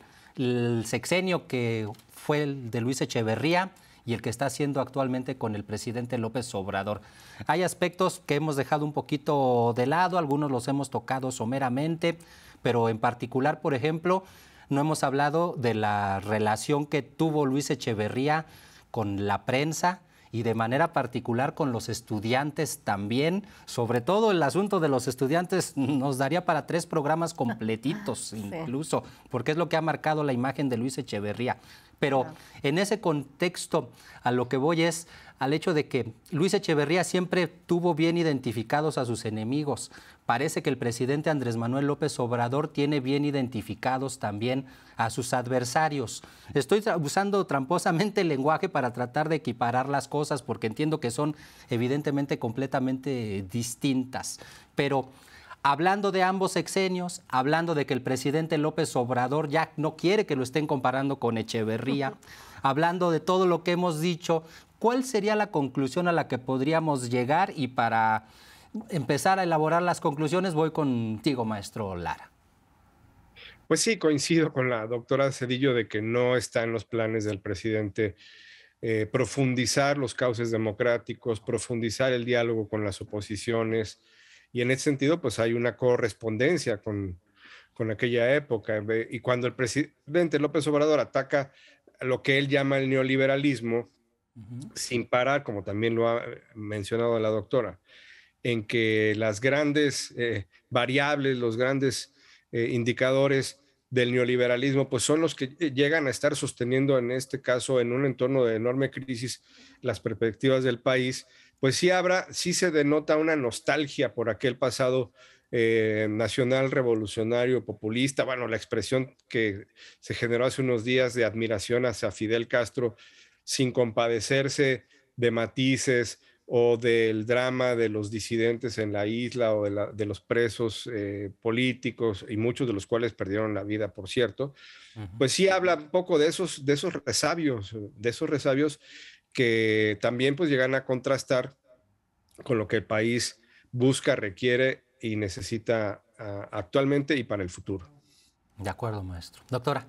sexenio que fue el de Luis Echeverría, y el que está haciendo actualmente con el presidente López Obrador. Hay aspectos que hemos dejado un poquito de lado, algunos los hemos tocado someramente, pero en particular, por ejemplo, no hemos hablado de la relación que tuvo Luis Echeverría con la prensa, y de manera particular con los estudiantes también. Sobre todo el asunto de los estudiantes nos daría para tres programas completitos incluso, porque es lo que ha marcado la imagen de Luis Echeverría. Pero en ese contexto a lo que voy es al hecho de que Luis Echeverría siempre tuvo bien identificados a sus enemigos. Parece que el presidente Andrés Manuel López Obrador tiene bien identificados también a sus adversarios. Estoy usando tramposamente el lenguaje para tratar de equiparar las cosas porque entiendo que son evidentemente completamente distintas. Pero hablando de ambos exenios, hablando de que el presidente López Obrador ya no quiere que lo estén comparando con Echeverría, hablando de todo lo que hemos dicho, ¿cuál sería la conclusión a la que podríamos llegar? Y para empezar a elaborar las conclusiones voy contigo, maestro Lara. Pues sí, coincido con la doctora Cedillo de que no está en los planes del presidente eh, profundizar los cauces democráticos, profundizar el diálogo con las oposiciones, y en ese sentido, pues hay una correspondencia con, aquella época. Y cuando el presidente López Obrador ataca lo que él llama el neoliberalismo, sin parar, como también lo ha mencionado la doctora, en que las grandes eh, variables, los grandes eh, indicadores del neoliberalismo, pues son los que llegan a estar sosteniendo en este caso, en un entorno de enorme crisis, las perspectivas del país pues sí habrá, sí se denota una nostalgia por aquel pasado eh, nacional revolucionario populista, bueno, la expresión que se generó hace unos días de admiración hacia Fidel Castro sin compadecerse de matices o del drama de los disidentes en la isla o de, los presos eh, políticos y muchos de los cuales perdieron la vida, por cierto, pues sí habla un poco de esos, de esos resabios, de esos resabios que también pues llegan a contrastar con lo que el país busca, requiere y necesita ah, actualmente y para el futuro. De acuerdo, maestro. Doctora.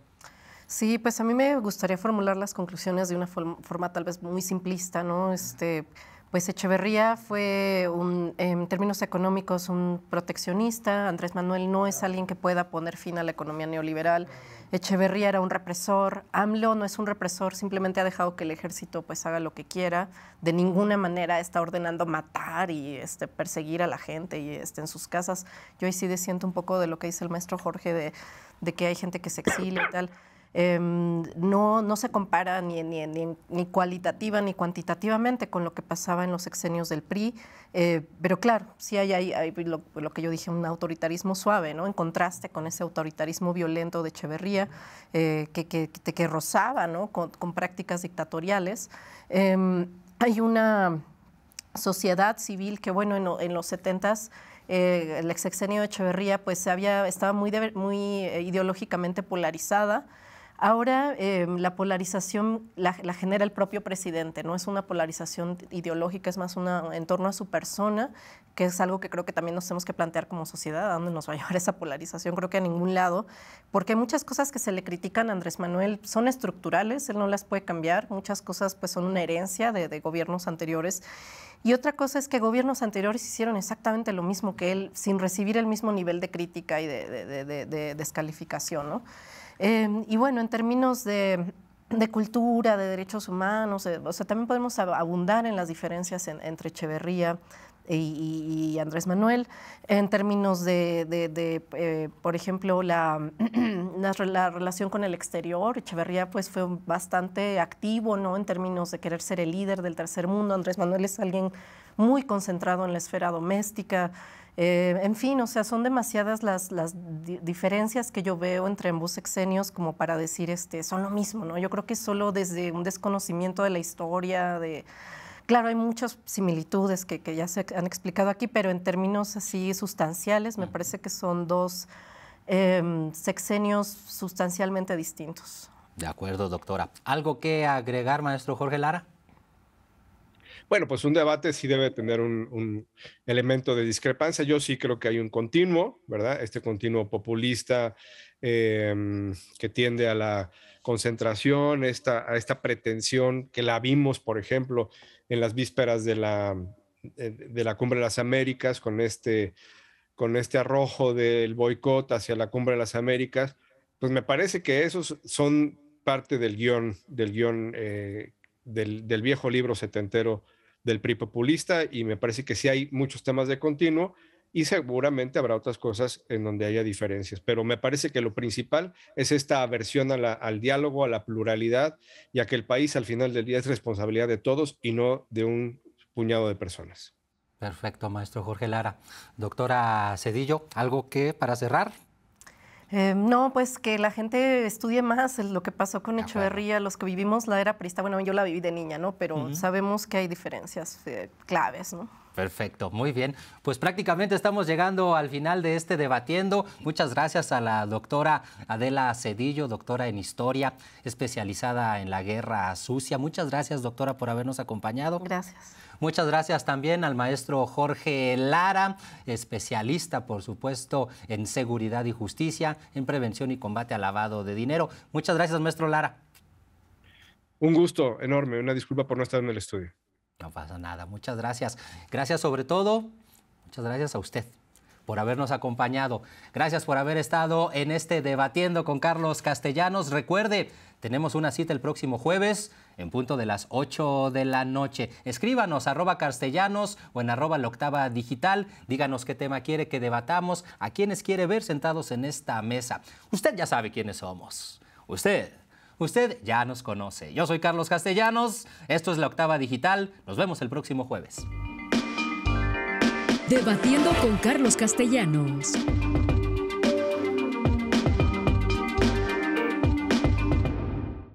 Sí, pues a mí me gustaría formular las conclusiones de una forma, tal vez muy simplista, ¿no? Este, pues Echeverría fue, un, en términos económicos, un proteccionista. Andrés Manuel no es alguien que pueda poner fin a la economía neoliberal. Echeverría era un represor. AMLO no es un represor, simplemente ha dejado que el ejército pues haga lo que quiera. De ninguna manera está ordenando matar y este, perseguir a la gente y este, en sus casas. Yo ahí sí desiento un poco de lo que dice el maestro Jorge de, que hay gente que se exile y tal. Em, no, se compara ni, ni, cualitativa ni cuantitativamente con lo que pasaba en los exenios del PRI, eh, pero claro, sí hay, lo, que yo dije, un autoritarismo suave, ¿no? en contraste con ese autoritarismo violento de Echeverría, eh, que, rozaba con, prácticas dictatoriales. Em, hay una sociedad civil que, bueno, en, los 70 eh, el exenio de Echeverría pues había, estaba muy, muy ideológicamente polarizada, Ahora eh, la polarización la, genera el propio presidente, no es una polarización ideológica, es más una en torno a su persona, que es algo que creo que también nos tenemos que plantear como sociedad, a dónde nos va a llevar esa polarización, creo que a ningún lado, porque muchas cosas que se le critican a Andrés Manuel son estructurales, él no las puede cambiar, muchas cosas pues son una herencia de, gobiernos anteriores. Y otra cosa es que gobiernos anteriores hicieron exactamente lo mismo que él, sin recibir el mismo nivel de crítica y de, de descalificación, ¿no? Em, y bueno, en términos de, cultura, de derechos humanos, eh, o también podemos abundar en las diferencias entre Echeverría y, Andrés Manuel, en términos de, eh, por ejemplo, la, relación con el exterior. Echeverría pues fue bastante activo, ¿no? En términos de querer ser el líder del tercer mundo. Andrés Manuel es alguien muy concentrado en la esfera doméstica. Eh, en fin, o sea, son demasiadas las, diferencias que yo veo entre ambos sexenios como para decir, este, son lo mismo, ¿no? Yo creo que solo desde un desconocimiento de la historia, de... Claro, hay muchas similitudes que, ya se han explicado aquí, pero en términos así sustanciales me parece que son dos em, sexenios sustancialmente distintos. De acuerdo, doctora. ¿Algo que agregar, maestro Jorge Lara? Bueno, pues un debate sí debe tener un, elemento de discrepancia. Yo sí creo que hay un continuo, ¿verdad? Este continuo populista em, que tiende a la concentración, esta, a esta pretensión que la vimos, por ejemplo, en las vísperas de la, eh, de la Cumbre de las Américas, con este, con este arrojo del boicot hacia la Cumbre de las Américas. Pues me parece que esos son parte del guión, del guión eh, del, del, viejo libro setentero del PRI y me parece que sí hay muchos temas de continuo y seguramente habrá otras cosas en donde haya diferencias, pero me parece que lo principal es esta aversión al diálogo, a la pluralidad ya que el país al final del día es responsabilidad de todos y no de un puñado de personas. Perfecto, maestro Jorge Lara. Doctora Cedillo, algo que para cerrar eh, no, pues que la gente estudie más lo que pasó con Echeverría, ah, los que vivimos la era prista. Bueno, yo la viví de niña, ¿no? Pero sabemos que hay diferencias eh, claves, ¿no? Perfecto, muy bien. Pues prácticamente estamos llegando al final de este debatiendo. Muchas gracias a la doctora Adela Cedillo, doctora en historia, especializada en la guerra sucia. Muchas gracias, doctora, por habernos acompañado. Gracias. Muchas gracias también al maestro Jorge Lara, especialista, por supuesto, en seguridad y justicia, en prevención y combate al lavado de dinero. Muchas gracias, maestro Lara. Un gusto enorme, una disculpa por no estar en el estudio. No pasa nada, muchas gracias. Gracias sobre todo, muchas gracias a usted por habernos acompañado. Gracias por haber estado en este debatiendo con Carlos Castellanos. Recuerde, tenemos una cita el próximo jueves en punto de las 8 de la noche. Escríbanos arroba castellanos o en arroba la octava digital. Díganos qué tema quiere que debatamos, a quienes quiere ver sentados en esta mesa. Usted ya sabe quiénes somos. Usted, usted ya nos conoce. Yo soy Carlos Castellanos, esto es la octava digital. Nos vemos el próximo jueves. Debatiendo con Carlos Castellanos.